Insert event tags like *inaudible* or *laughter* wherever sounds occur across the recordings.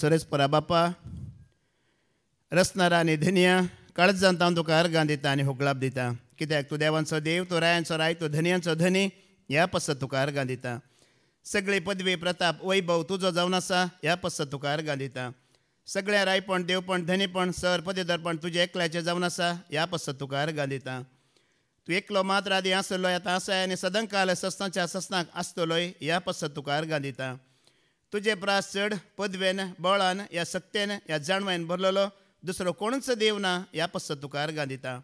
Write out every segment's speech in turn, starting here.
सरस परा रसनारा आनी धनिया काळच जाणता हांव तुका अर्गां दिता आनी हुकळाप दिता कित्याक तूं देवांचो देव तू रायांचो राय तूं धनी ह्या पसत तुका अर्गां दिता सगळी पदवी प्रताप वैभव तुजो जावन आसा ह्या पसत तुका अर्गां दिता सगळ्या रायपण देवपण धनीपण सर पदेदारपण तुजे एकल्याचे जावन आसा ह्या पसत तुका अर्गां दिता तूं एकलो मात्र आदी आसलो येता आसाय आनी सदन काल सस्तांच्या सस्तांक आसतलोय ह्या पसत तुका अर्गां दिता तुझे प्रास चढ पदवेन बळान या सत्तेन या जाणवायन भरलेलो दुसरो कोणच देव ना ह्या पस्त तुकार गांदिता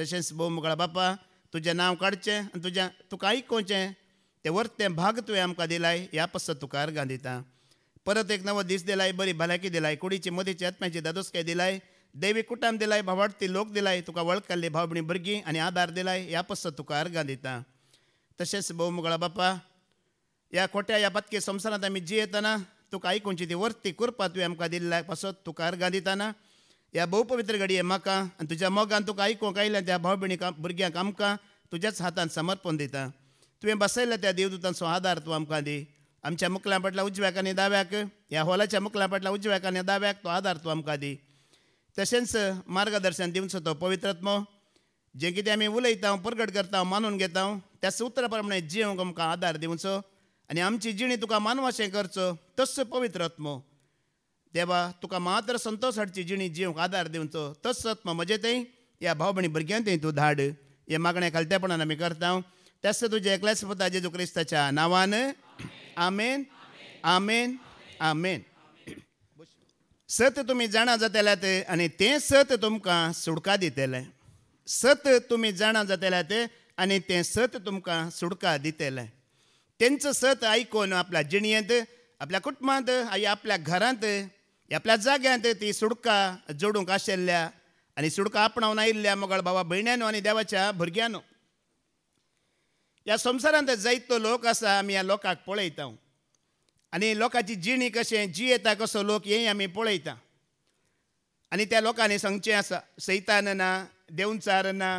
तशेंच मुगळा बापा तुजें नांव काडचें आनी तुज्या तुका आयकोचें तें वरते भाग तुवें आमकां दिलाय ह्या पस्त तुकार गांदिता परत एक नवो दीस दिलाय बरी भलायकी दिलाय कुडीची मदीची आत्म्याची दादोसकाय दिलाय देवी कुटाम दिलाय भावार्थी लोक दिलाय तुका वळखल्ली भावभणी भुरगीं आनी आदार दिलाय ह्या पस्त तुकार गांदिता तशेंच भोवमुगळा बापा या खोट्या या बदके संवसारांत आमी जियेतना तुका आयकुनची ती वर्ती कृपा तुवें आमकां दिल्ल्या पासत तुका अर्घां दिताना ह्या भोवपवित्र घडये म्हाका आनी तुज्या मोगान तुका आयकूंक आयल्या त्या भाव भयणी भुरग्यांक आमकां तुज्याच हातान समर्पण दिता तुवें बसयल्या त्या देवदूतांचो आदार तूं आमकां दी आमच्या मुकल्या पाटल्या उजव्याक आनी दाव्याक ह्या हॉलाच्या मुकल्या पाटल्या उजव्याक आनी दाव्याक तो आदार तूं आमकां दी तशेंच मार्गदर्शन दिवचो तो पवित्रत्मो जें कितें आमी उलयता प्रगट करता मानून घेता त्याच उतरा प्रमाणे जिवंक आमकां आदार दिवचो आणि आमची जिणी तुका मानवाशें करचं तस्स पवित्र देवा तुका मात्र संतोष हाडची जिणी जिवंक आदार दिवचो तस आत्म म्हजे तें या भाव भणी भुरग्यां तें तूं धाड हे मागण्या खालतेपणान आमी करता तस तुजे एकल्याच पुता जेजू क्रिस्ताच्या नांवान आमेन आमेन आमेन सत तुम्ही जाणा जातल्यात आनी तें सत तुमकां सुडका दितलें सत तुम्ही जाणा जातल्यात आनी तें सत तुमकां सुडका दितलें त्यांचं सत ऐकून आपल्या जिणयेंत आपल्या कुटुंबांत आई आपल्या घरांत आपल्या जाग्यांत ती सुडका जोडूंक आशिल्ल्या आणि सुडका आपणावन आयिल्ल्या मोगाळ बाबा भयण्यानो आणि देवाच्या भुरग्यांनो ह्या संवसारांत जायतो लोक आसा आमी ह्या लोकांक पळयता आनी लोकांची जिणी कशें जियेता कसो लोक हे आमी पळयता आनी त्या लोकांनी सांगचें आसा सैतान ना देवचार ना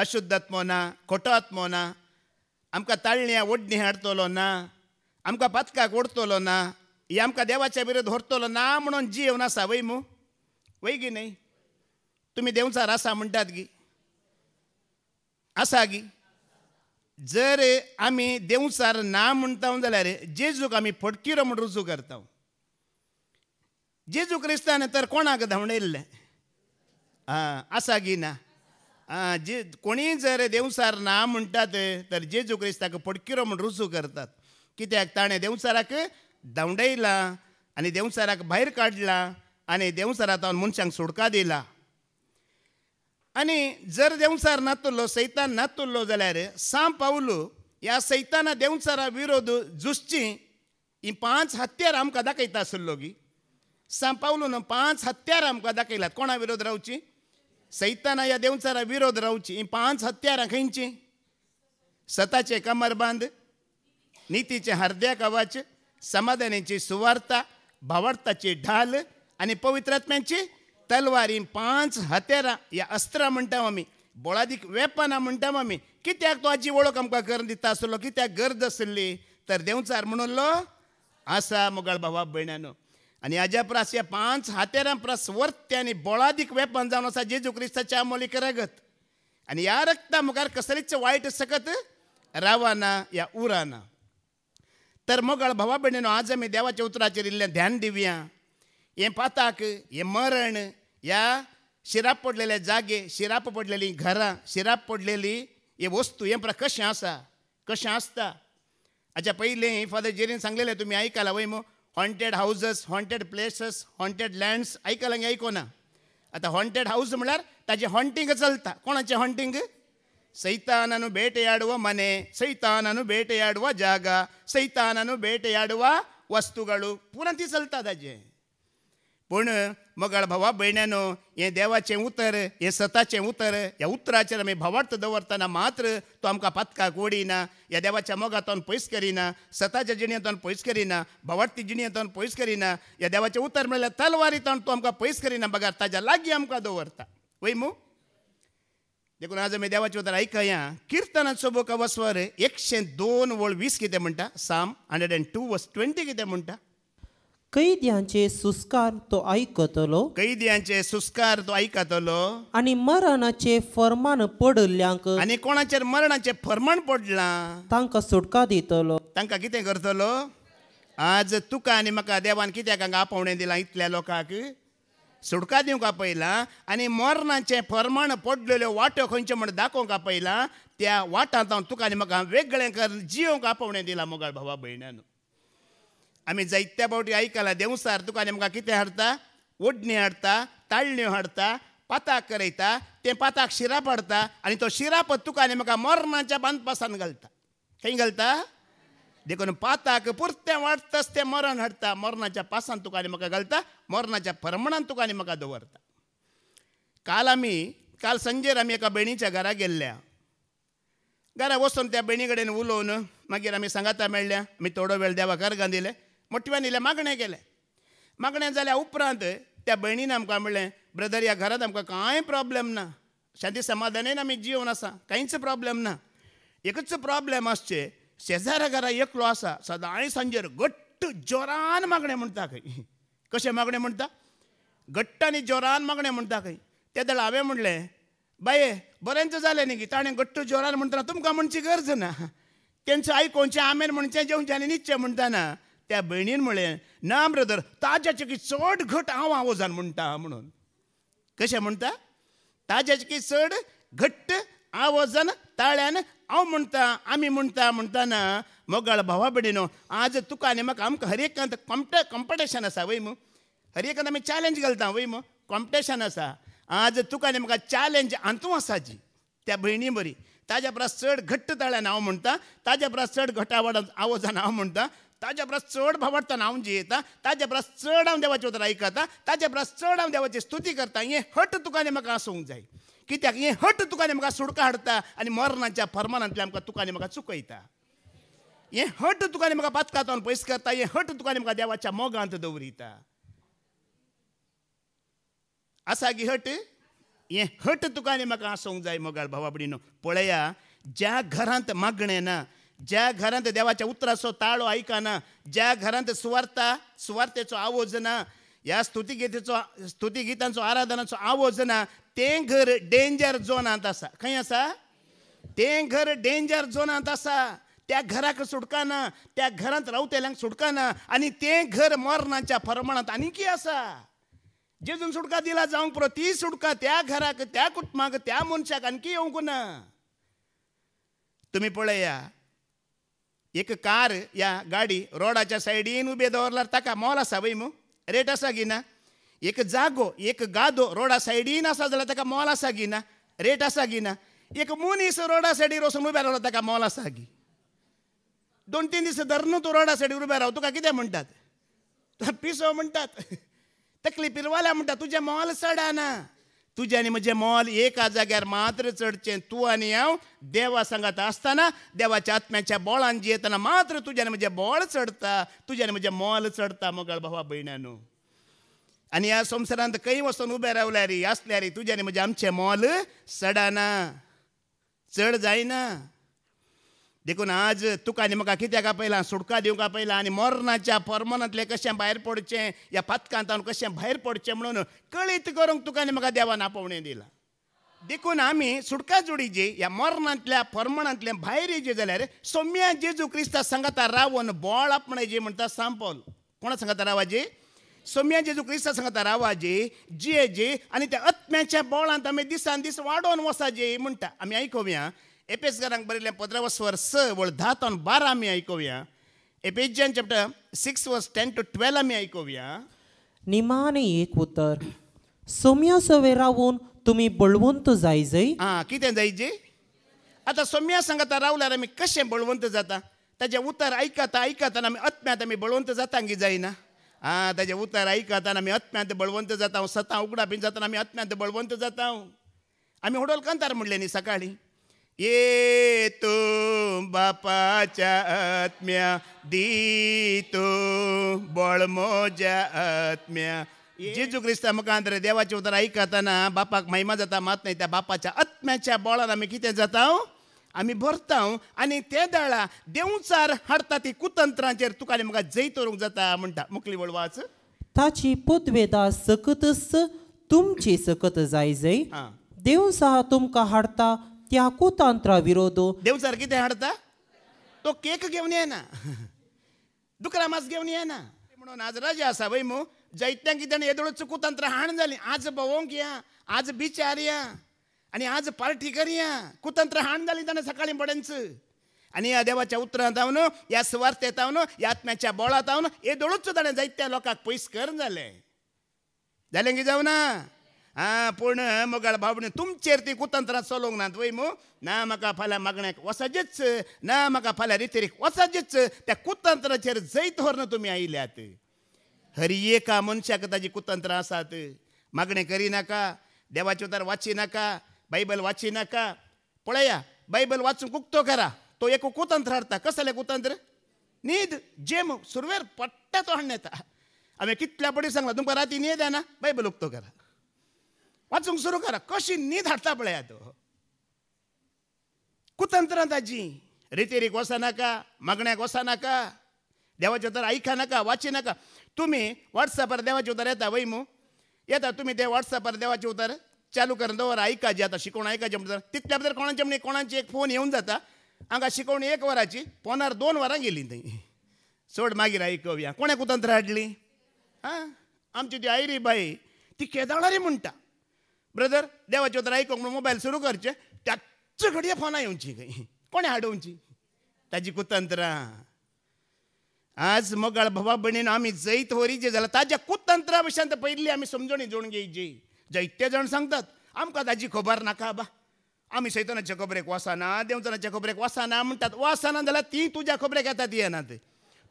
अशुद्धात्मो ना खोटो आत्मो ना आमकां ताळण्या ओडणी हाडतलो ना आमकां पातकाक ओडतलो ना ही आमकां देवाच्या विरोध व्हरतलो ना म्हणून जीव आसा वय मू वय गी न्हय तुम्ही देवचार आसा म्हणटात गी आसा गी जर आम्ही देवचार ना म्हणटा जाल्यार जेजूक आमी फटकिरो म्हूण रुजू करता जेजू क्रिस्तान तर कोणाक धांवडयल्ले आसा गी ना जे कोणी जर देवसार ना म्हणटात तर जेजू क्रिस्ताक पडकिरो म्हण रुजू करतात कित्याक ताणें देंवसाराक दवडयला आनी देंवसाराक भायर काडला आनी देवसारात मनशांक सुडका दिला आनी जर देवसार नातुल्लो सैतान नातुल्लो जाल्यार सां पावलो ह्या सैताना देंवसारा विरोध झुजची ही पांच हत्यार आमकां दाखयता आसलो गी साम पावलो न्हू पांच हत्यार आमकां दाखयलात कोणा विरोध रावची सैताना या देवचारा विरोध रावची पांच हत्यारां खंयची सताचे कमरबंद नितीचे हरद्या कवच समाधानाची सुवार्ता भावार्थाची ढाल आणि पवित्रात्म्यांची तलवार पाच पांच हत्यारां या अस्त्रां म्हणटा आम्ही बोळादीक वेपनां म्हणटा आम्ही कित्याक तो आजी वळख आमकां करून दिता असलो कित्याक गरज असली तर देवचार म्हणलो असा मुगाळ भावा भयणानो आणि हाज्या प्रस ह्या पांच हातेरां परस वर्त आनी बोळादीक वेपन जावन आसा जेजू क्रिस्ताच्या मोलीक रगत आनी ह्या रक्ता मुखार कसलीच वाईट सकत रावाना या उराना तर मोगाळ भावा भयणीनो आज आमी देवाच्या उतराचेर ध्यान दिव्या हें पाताक हें मरण या शिराप पडलेले जागे शिराप पडलेली घरां शिराप पडलेली हे वस्तू हे प्रा कशें आसा कशें आसता हाच्या पयलीं फादर जेरीन सांगलेलें तुमी आयकला वय मो haunted houses haunted places haunted lands आयकलांग आयकोना आतां हॉन्टेड हाऊस म्हळ्यार ताजें हॉन्टिंग चलता कोणाचें हॉन्टिंग ಸೈತಾನನು ಬೇಟೆಯಾಡುವ ಮನೆ ಸೈತಾನನು ಬೇಟೆಯಾಡುವ ಜಾಗ ಸೈತಾನನು ಬೇಟೆಯಾಡುವ ವಸ್ತುಗಳು ಪೂನಂತಿ ಸಲ್ತದಾಜೆ पण मग भावा बहिण्यानो हे देवाचे उतर हे सताचे उतर या उतराचेर आमी भावार्थ दवरतना मात्र तो आमकां पातकाक ओडिना या देवाच्या मोगातून पयस करिना स्वताच्या जिणेंतून पयस करिना भावार्थी जिणेंतून पयस करिना या देवाचे उतर म्हणल्यार तलवारीतून तो आमकां पयस करिना बघा ताज्या लागीं आमकां दवरता वय मू देखून आज आमी देवाचे उतर आयकया किर्तनाचो बुक वसवर एकशे दोन वळ वीस कितें म्हणटा Psalm hundred and two verse twenty कितें म्हणटा कैद्यांचे सुस्कार तो ऐकतलो कैद्यांचे सुस्कार तो ऐकतलो आणि मरणाचे फरमान पडल्यांक आणि कोणाचेर मरणाचे फरमान पडला तांका सुटका देतलो तांका किती करतलो आज तुका आणि मका देवान कित्याक हांगा आपोवणें दिला इतल्या लोकांक सुटका दिवंक पहिला आणि मरणाचें फर्माण पडलेल्यो वाट्यो खंयच्यो म्हण का पहिला त्या वाटात जाऊन तुका आनी म्हाका वेगळें कर का आपवणे दिला मोगाळ भावा भयणान आमी जायत्या फावटी आयकलां सार तुका नेमकां कितें हाडता उडणी हाडता ताळण्यो हाडता पाताक करयता ते पाताक शिराप हाडता आणि तो शिराप तुका नेमकां मरणाच्या बांदपासान घालता काही घालता देखून पाताक पुरतें वाडटच ते मरण हाडटा मरणाच्या पासान तुका आनी म्हाका घालता मरणाच्या फरमणान तुका आनी म्हाका दवरता काल आमी काल संजेर आमी एका भयणीच्या घरा गेल्ल्या घरा वचून त्या भयणी कडेन उलोवन मागीर आमी सांगाता मेळ्ळ्या आमी थोडो वेळ देवाकार घालिल्ले इले मागणें केलें मागणें जाल्या उपरांत त्या भयणीन आमकां म्हणलें ब्रदर ह्या घरांत आमकां कांय प्रॉब्लेम ना शांती समाधानेन आमी जिवन आसा कांयच प्रॉब्लेम ना एकच प्रॉब्लेम आसचे शेजाऱ्या घरा एकलो आसा सदां सांजेर घट्ट जोरान मागणें म्हणटा खंय कशें मागणें म्हणटा घट्ट आनी जोरान मागणें म्हणटा खंय ते जाल्यार हांवें म्हणलें बाये बरेंच जालें न्ही की ताणें घट्ट जोरान म्हणटना तुमकां म्हणची गरज ना तेंचो आयकोनचें आमेन म्हणचें जेवचें आनी निश्चय म्हणटाना त्या भयणीन म्हळें ना ब्रदर ताज्या चकी चड घट हांव आवाजान म्हणटा म्हणून कशें म्हणटा ताज्या चकी चड घट्ट आवाजान ताळ्यान हांव म्हणटा आमी म्हणटा म्हणटाना मोगाळ भावा भयणीनो आज तुका आनी म्हाका आमकां हर एकांत कॉम्प कॉम्पिटिशन आसा वय मू हर एकांत आमी चॅलेंज घालता वय कॉम्पिटिशन आसा आज तुका आनी म्हाका चॅलेंज आंतू आसा जी त्या भयणी बरी ताज्या परस चड घट्ट ताळ्यान हांव म्हणटा ताज्या परस चड घट्ट आवड आवाजान हांव म्हणटा ताज्या ब्रस चड नाव हांव जियेता ताज्या ब्रस चड हांव देवाचे उतर आयकता ताज्या ब्रस चड हांव देवाची स्तुती करता हे हट तुका म्हाका आसूंक जाय कित्याक हे हट तुका म्हाका सुडका हाडटा आनी मरणाच्या फर्मानांतले आमकां तुका म्हाका चुकयता हे हट तुका म्हाका पातकातावन पयस करता हे हट तुका म्हाका देवाच्या मोगांत दवरिता आसा की हट ये हट तुका म्हाका आसूंक जाय मोगाळ भावा पळया ज्या घरांत मागणें ना ज्या घरांत देवाच्या उतराचो ताळो आयकना ज्या घरांत सुवार्ता सुवार्थेचो आवाज ना ह्या स्तुती स्तुतीगितांचो आराधनाचो आवाज ना तें घर डेंजर झोनांत आसा खंय आसा तें घर डेंजर झोनांत आसा त्या घराक ना त्या घरांत रावतेल्यांक ना आनी तें घर मरणाच्या प्रमाणांत आनीकी आसा जेजून सुटका दिला जावंक पुरो ती सुटका त्या घराक त्या कुटुंबाक त्या मनशाक आणखी येवंक ना तुम्ही पळया एक कार या गाडी रोडाच्या सायडीन उभे दवरल्यार ताका मॉल आसा वय मू रेट आसा ना एक जागो एक गादो रोडा सायडीन आसा जाल्यार ताका मॉल आसा ना रेट आसा ना एक मुनीस रोडा सायडीन वचून उबे रावलो ताका मॉल आसा गी दोन तीन दीस धर तो तूं रोडा सायडीन उबे राव तुका कितें म्हणटात पिसो म्हणटात तकली पिरवाल्या म्हणटा तुजें मॉल चडाना तुझे आणि म्हणजे मोल एका जाग्यावर मात्र चढचे तू आणि हांव देवा सांगत असताना देवाच्या आत्म्याच्या बोळान जियेतना मात्र तुजे आणि म्हणजे बोळ चढता तुजे आणि म्हणजे मोल चढता मोगाळ भावा आणि आनी ह्या संवसारांत खंय उभे राहल्या रे असल्या रे तुझ्याने म्हणजे आमचें मोल चडना चड जायना देखून आज तुका म्हाका कित्याक पहिला सुटका का पहिला आनी मरणाच्या पर्मनांतलें कशें भायर पडचें ह्या पातकांतान कशें भायर पडचें म्हणून कळीत करूंक तुका म्हाका देवान आपोवणें दिलां देखून आमी सुटका जोडीची ह्या मरणांतल्या पर्मणांतलें भायर येवचे जाल्यार सोम्या जेजू क्रिस्ता सांगता रावन बोळ जे म्हणटा सांपल कोणा सांगता रावाजी सोम्या जेजू क्रिस्ता सांगता रावाजी जे आनी त्या आत्म्याच्या बोळांत आमी दिसान दीस वाडोवन वसाजी म्हणटा आमी आयकुया एपेसकारांक बरयल्या पंदरा वर्स स वळ धा बारा आमी आयकुया Ephesians chapter six verse ten to twelve आमी आयकुया निमाने एक उतर सोम्या सवे रावून तुम्ही बळवंत जाय जय आं कितें जाय जी आतां सोम्या सांगता रावल्यार आमी कशें बळवंत जाता ताजें उतर आयकता आयकतना आमी अत्म्यांत आमी बळवंत जाता की जायना आं ताजें उतर आयकता आमी अत्म्यात बळवंत जाता उगडा बीन जाता आमी अत्म्यांत बळवंत जाता आमी होडोल कांतार म्हणलें न्ही सकाळीं ये तो बापाच्या आत्म्या दीतो बळमोज्या आत्म्या जेजू ख्रिस्ता मुखांतर देवाचे उतर ऐकताना बापाक महिमा जाता मात नाही त्या बापाच्या आत्म्याच्या बळान आम्ही किती जाता आम्ही भरता आणि ते दळा देवचार हाडटा ती कुतंत्रांचेर तुका आनी म्हाका जैत करूंक जाता म्हणटा मुकली वळवाच ताची पुतवेदा सकतस तुमची सकत जाय जै देवसा तुमकां हाडता त्या कुतंत्रा विरोधो देव सारखी ते हाडता तो केक घेऊन ये ना *laughs* मास घेऊन ये ना म्हणून आज राजा असा बाई मू जैत्यांक की येदोळ कुतंत्र हाण झाली आज बवंक या आज बिचार या आणि आज पार्टी करया कुतंत्र हाण झाली ताणें सकाळी पडंच आणि या देवाच्या उतरांत जाऊन या ह्या स्वार्थेत या आत्म्याच्या बोळा हांव न्हू त्याने जैत्या लोकांक पयस कर जालें जालें की जावं ना आ पूर्ण मोगाळ बाबणी तुमचेर ती कुतंत्रां चलोवंक नात वय मू ना म्हाका फाल्यां मागण्याक वसाचीच ना म्हाका फाल्यां रितेरीक वसाजेच त्या कुतंत्राचेर जैत व्हरन तुमी आयल्यात हर एका मनशाक ताजी कुतंत्रां आसात मागणें करिनाका देवाचे उतार नाका बायबल नाका पळया बायबल वाचूंक उक्तो करा तो एक कुतंत्र हाडटा कसले कुतंत्र न्हीद जेम सुरवेर पडटा तो हाडून येता हांवें कितल्या पडी सांगला तुमकां राती न्हीद येना बायबल उक्तो करा वाचूंक सुरू करा कशी न्हीद हाडटा पळय तो कुतंत्र ताची रितेरीक नाका मागण्याक नाका देवाचे उतर वाची नाका तुम्ही वॉट्सॅपार देवाचे उतर येता वय मू येता तुम्ही ते वॉट्सॅपार देवाचे उतर चालू करून दवर ऐका आता शिकवण आयकाचे म्हणटा तितल्या भितर कोणाचे म्हणजे कोणाची एक फोन येऊन जाता हांगा शिकवणी एक वराची फोनार दोन वरां गेली थंय चड मागीर आयकव्या कोणे कुतंत्र हाडली आं आमची ती आयरी बाई ती केदाळारी म्हणटा ब्रदर బ్రదర్ దేవచోతరాయి म्हणून मोबाईल सुरू करचे त्याच घडये फोना येवची खंय कोणे हाडूंची ताजी कुतंत्रा आज मोगाळ भावा भयणीन आम्ही जैत जे जाला ताज्या कुतंत्रा भशेन पहिली आम्ही समजणी जोडून घ्यायची जैते जाण सांगतात आमका ताजी खबर नाका बा आम्ही सैतनाच्या खबरेक वासाना देवचनाच्या खबरेक वसाना म्हणतात वासाना जाल्यार ती तुझ्या खबरेक येतात येणार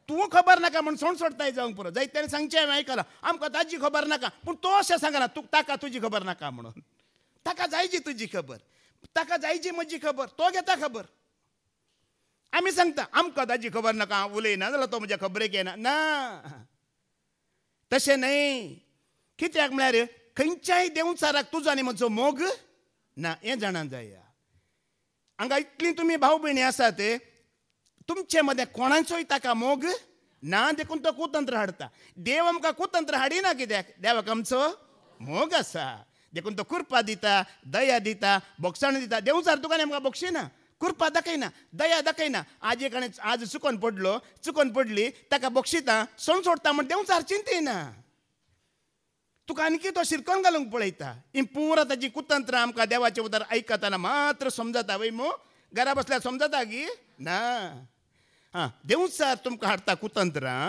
तू खबर नाका म्हण सोंड सोडताय जावंक पुरं जाय त्याने सांगचें हांवें करा आमकां ताजी खबर नाका पूण तो अशें सांगना तू ताका तुझी खबर नाका म्हणून ताका जायची तुझी खबर ताका जायची म्हजी खबर तो घेता खबर आम्ही सांगता आमकां ताजी खबर नाका उलयना जाल्यार तो म्हज्या खबरेक येना ना तशें न्हय कित्याक म्हळ्यार खंयच्याय देंवचाराक तुजो आनी म्हजो मोग ना हें जाणा जाय हांगा इतली तुमी भाव भयणी आसात तुमचे मध्ये कोणाचोय ताका मोग ना देखून तो कुतंत्र हाडता देव आमकां कुतंत्र हाडिना कित्याक देवाक आमचो मोग आसा देखून तो कुर्पा दिता दया दिता बोक्षण दिता देवसार तुका आमकां बोक्षिना कुर्पा दाखयना दया दाखयना आज एक आज चुकोन पडलो चुकोन पडली ताका बोक्षिता सोन सोडता म्हण देवचार ना तुका आणखी तो शिरकोन घालूंक पळयता इ पुरो ताची कुतंत्रां आमकां देवाचे उदार आयकताना मात्र समजता वय मो घरा बसल्यार समजता गी ना देवसा तुमकां हाडता कुतंत्रां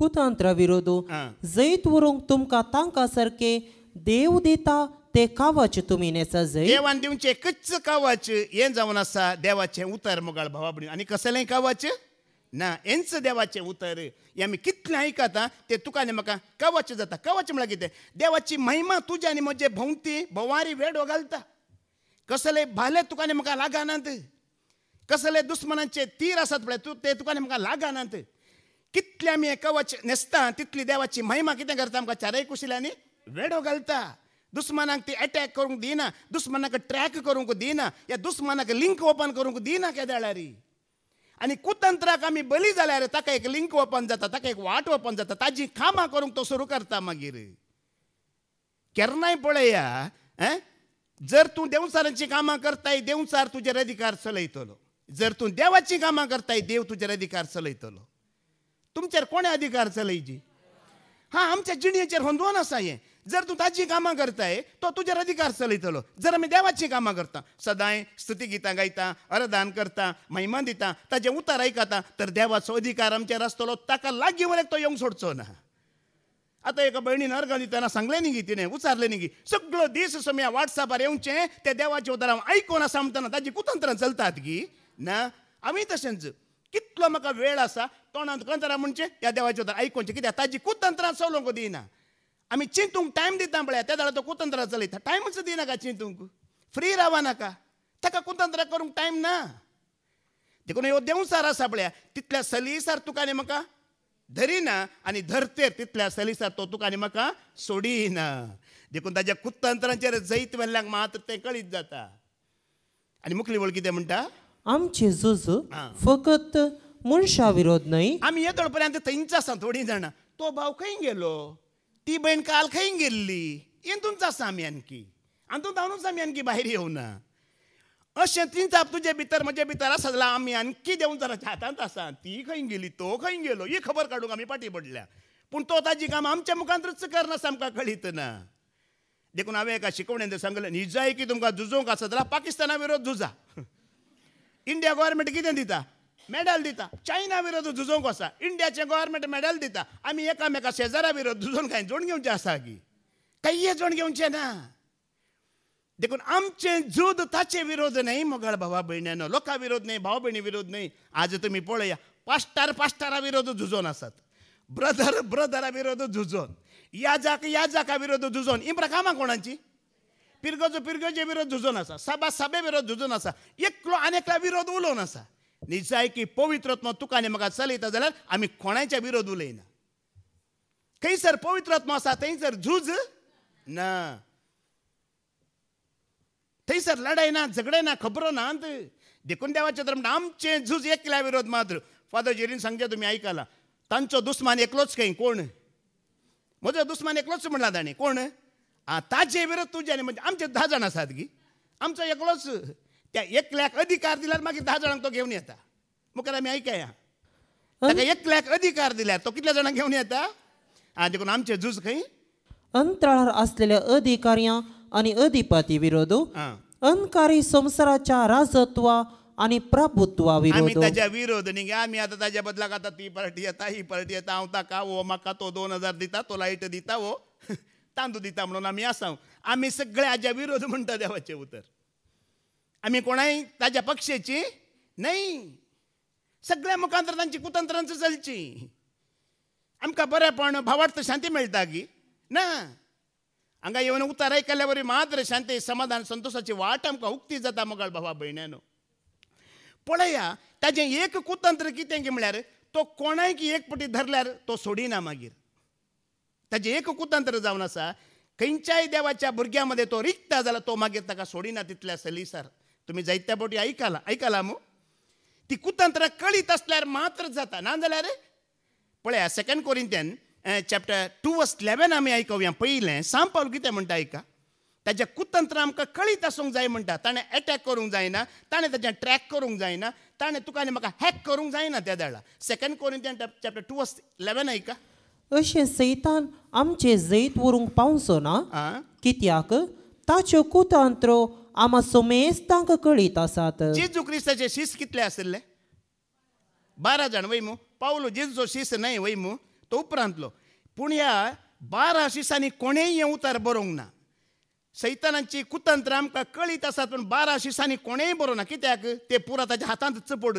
कुतंत्र विरोधू जैत उरूंक तुमकां तांकां सारके देव दिता ते कावाच तुमी नेसा जै देवान दिवचे कच्च कवच हें जावन आसा देवाचें उतर मोगाळ भावा भणी आनी कसलेंय कावाच ना हेंच देवाचे उतर हे आमी कितले आयकता ते तुका आनी म्हाका कवच जाता कवच म्हळ्यार कितें देवाची महिमा तुज्या आनी म्हजे भोंवती भोंवारी वेडो घालता कसले भाले तुका आनी म्हाका लागनात कसले दुस्मनांचे तीर आसात पळय तूं ते तुका आनी म्हाका ते कितले आमी एका वच नेसता तितली देवाची महिमा कितें करता आमकां चारय कुशिल्यांनी वेडो घालता दुस्मानाक ती अटॅक करूंक दिना दुस्मानाक ट्रॅक करूंक दिना या दुस्मानाक लिंक ओपन करूंक दिना वेळारी आनी कुतंत्राक आमी बली जाल्यार ताका एक लिंक ओपन जाता ताका एक वाट ओपन जाता ताजी कामां करूंक तो सुरू करता मागीर केन्नाय पळया जर तूं देंवचारांची कामां करताय देंवचार तुजेर अधिकार चलयतलो जर तू देवाची कामा करताय देव तुजेर अधिकार चलयतलो तुमचेर कोणे अधिकार चलयची हा आमच्या जिणेचेर दोन असा हें जर तू ताची कामां करताय तो तुजेर अधिकार चलयतलो जर आमी देवाची कामां करता सदांय स्तुती गीता गायता अरदान करता महिमा दिता ताजे उतार आयकता तर देवाचो अधिकार आमचेर आसतलो ताका लागीं वरेक तो येवंक सोडचो ना आता एका भयणीन अर्घ दितना सांगलें न्ही गी तिने उचारले न्ही गी सगळो दीस सोम्या वॉट्सॅपार येवचें त्या देवाचे उतार आयकून आसा ताजी कुतंत्र चलतात गी ना आमी तशेंच कितलो म्हाका वेळ आसा तोंडांत कंतरां म्हणचे ह्या देवाचे उतर आयकोनचे कित्याक ताजी कुतंत्रां चलोवंक दिना आमी चिंतूंक टायम दिता पळया त्या जाल्यार तो कुतंत्रां चलयता टायमच दिनाका चिंतूंक फ्री रावनाका ताका कुतंत्रां करूंक टायम ना देखून ह्यो देंवसार आसा पळया तितल्या सलीसार तुका आनी म्हाका धरिना आनी धरतेर तितल्या सलीसार तो तुका आनी म्हाका सोडिना देखून ताज्या कुतंत्रांचेर जैत व्हेल्ल्यांक मात्र तें कळीत जाता आनी मुखली वळ कितें म्हणटा आमचे झुज फकत मनशा विरोध नाही आम्ही येतो पर्यंत थंयच आसा थोडीं जाणां तो भाव खंय गेलो ती भयण काल खंय गेल्ली हितूनच आसा आमी आणखी तू धावनूच आमी आणखी भायर ना असे तिचा तुझे भितर म्हजे भितर आसा झाला आमी आणखी देऊन जरा हातांत आसा ती खंय गेली तो खंय गेलो ही खबर काडूंक आमी पाठी पडल्या पण तो ताजी काम आमच्या मुखांतरच करना आमकां कळीत ना देखून हांवें एका सांगलं सांगलें की तुमकां झुजूंक आसा जाल्यार पाकिस्ताना विरोध झुजा इंडिया गोवोरमेंट कितें दिता मेडल दिता चायना विरोध झुजोवंक इंडिया इंडियाचें गोवोरमेंट मेडल दिता आमी एकामेका शेजारा विरोध झुजोन कांय जोड घेवचें आसा की कांय जोड घेवचें ना देखून आमचें झूज ताचे विरोध नाही मोगाळ भावा भयण्यानो लोकां विरोध न्हय भाव भयणी विरोध नाही आज तुमी पळया पास्टार पास्टारा विरोध झुजोन आसात ब्रदर ब्रदरा विरोध झुजोन या याजाका विरोध झुजोन ही कामा कोणाची पिरगोजो पिरगजे विरोध झुजो आसा सभा सभे विरोध झुजो आसा एकलो अनेकला विरोध उलोव नासा निजायकी पवित्रत्म तुका आनी म्हाका चलयता जाल्यार आमी कोणाच्या विरोध उलयना खंयसर पवित्रत्म आसा थंयसर झूज ना थंयसर लढाय ना झगडे ना खबरो अंत देखून तर धर्म आमचे झूज एकल्या विरोध मात्र फादर जेरीन सांगचे तुम्ही आयकला तांचो दुस्मान एकलोच खंय कोण म्हजो दुस्मान एकलोच म्हणला ताणें कोण आताचे विरोध तुझ्याने म्हणजे आमचे दहा जाणां असतात की आमचो एकलोच त्या लाख अधिकार दिला मागीर धा जाणांक तो घेवन येता मुखार मी ऐकाय एक लाख अधिकार दिला तो कितल्या जणांना घेवन येता आं देखून आमचे झूज काही अंतराळ असलेल्या अधिकार्या आणि अधिपती विरोध अंकारी संसाराच्या राजत्व आणि प्रभुत्वा विरोध त्याच्या विरोध निघे आम्ही आता त्याच्या बदलाक आता ती पार्टी येता ही पार्टी येता आवता का वो हो? मका तो दोन हजार दिता तो लाईट दिता वो हो. तांदूळ दिता म्हणून आम्ही आसा आम्ही सगळे विरोध म्हणटा देवाचे उतर आम्ही कोणाही ताज्या पक्षाची नाही सगळ्या मुखांतर तांची कुतंत्रांचं चलची आमकां बरेपण भावार्थ शांती मेळटा गी ना हांगा येवन उतार आयकल्या वरी मात्र शांती समाधान संतोषाची वाट आमकां उक्ती जाता मोगाळ भावा भयण्यानो पळया ताजें एक कुतंत्र कितें की म्हणल्यार तो कोणाक एक पटी धरल्यार तो सोडिना मागीर ताजे एक कुतंत्र जावन आसा खंयच्याय देवाच्या भुरग्यामध्ये तो रिक्त झाला तो मागीर ताका सोडिना तितल्या सलीसार तुम्ही जायत्या बोटी ऐकाला ऐकाला मू ती कुतंत्रां कळीत आसल्यार मात्र जाता ना रे पळया second Corinthians chapter two verse eleven आम्ही ऐकूया पयलें साम कितें म्हणटा ऐका ताजें कुतंत्र आमकां कळीत आसूंक जाय म्हणटा ताणें अटॅक करूंक जायना ताणें ताजें ट्रॅक करूंक जायना ताणें तुका आनी म्हाका हॅक करूंक जायना त्या दळा सेकंड तेन चॅप्टर टू वर्स इलेवन ऐका अशें सैतान आमचें जैत व्हरूंक पावचो ना कित्याक ताच्यो कुतंत्रो आमा सोमेस्तांक कळीत आसात जेजू क्रिस्ताचे शीस कितले आशिल्ले बारा जाण वय मू पावलो जेजूचो शीस न्हय वय तो उपरांतलो पूण ह्या बारा शिसांनी कोणेय हे उतार बरोवंक ना सैतानांची कुतंत्र आमकां कळीत आसात पूण बारा शिसांनी कोणेय बरोवना कित्याक ते पुरा ताच्या हातांत चपड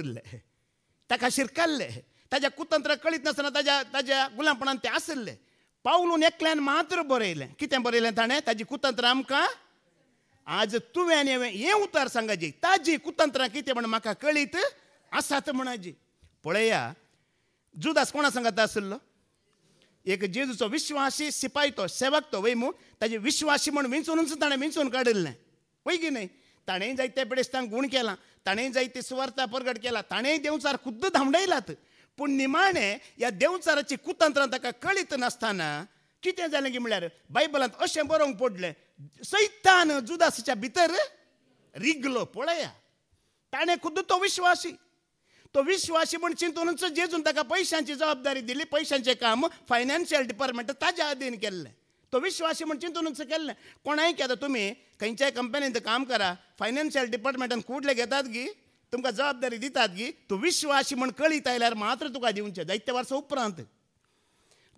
ताका शिरकाल्ले ताज्या कुतंत्र कळीत नासतना ताज्या ताज्या गुलामपणान ते आसले पावलून एकल्यान मात्र बरयलें कितें बरयलें ताणें ताजी कुतंत्र आमकां आज तुवें हांवें हें उतार सांगाजी ताजी कुतंत्रां कितें म्हण म्हाका कळीत आसात म्हणाजी पळया जुदास कोणा सांगात आसलो एक जेजूचो विश्वासी सिपाय तो सेवक तो वैमू ताजे विश्वासी म्हण विंचूनच ताणें विंचून काडिल्लें वै की न्हय ताणेंय जायते पिडेस्तांक गूण केला ताणेंय जायते सुवार्था परगट केला ताणेंय देंवचार खुद्द धामडयलात पूण निमाणें ह्या देवचाराची कुतंत्रां ताका कळीत नासतना कितें जालें की म्हळ्यार बायबलांत अशें बरोवंक पडलें सैतान जुदासच्या भितर रिगलो पळया ताणें खुद्द तो विश्वासी तो विश्वासी म्हण चिंतून जेजून ताका पैशांची जबाबदारी दिली पयशांचें काम फायनान्शियल डिपार्टमेंट ताज्या अधीन केल्लें तो विश्वासी म्हण चिंतूनच केल्लें कोणाय केता तुमी खंयच्याय कंपनींत काम करा फायनान्शियल डिपार्टमेंटान कुडले घेतात गी तुमकां जबाबदारी दितात की तूं विश्वासी म्हण कळीत आयल्यार मात्र तुका दिवचे दैत्य वर्सा उपरांत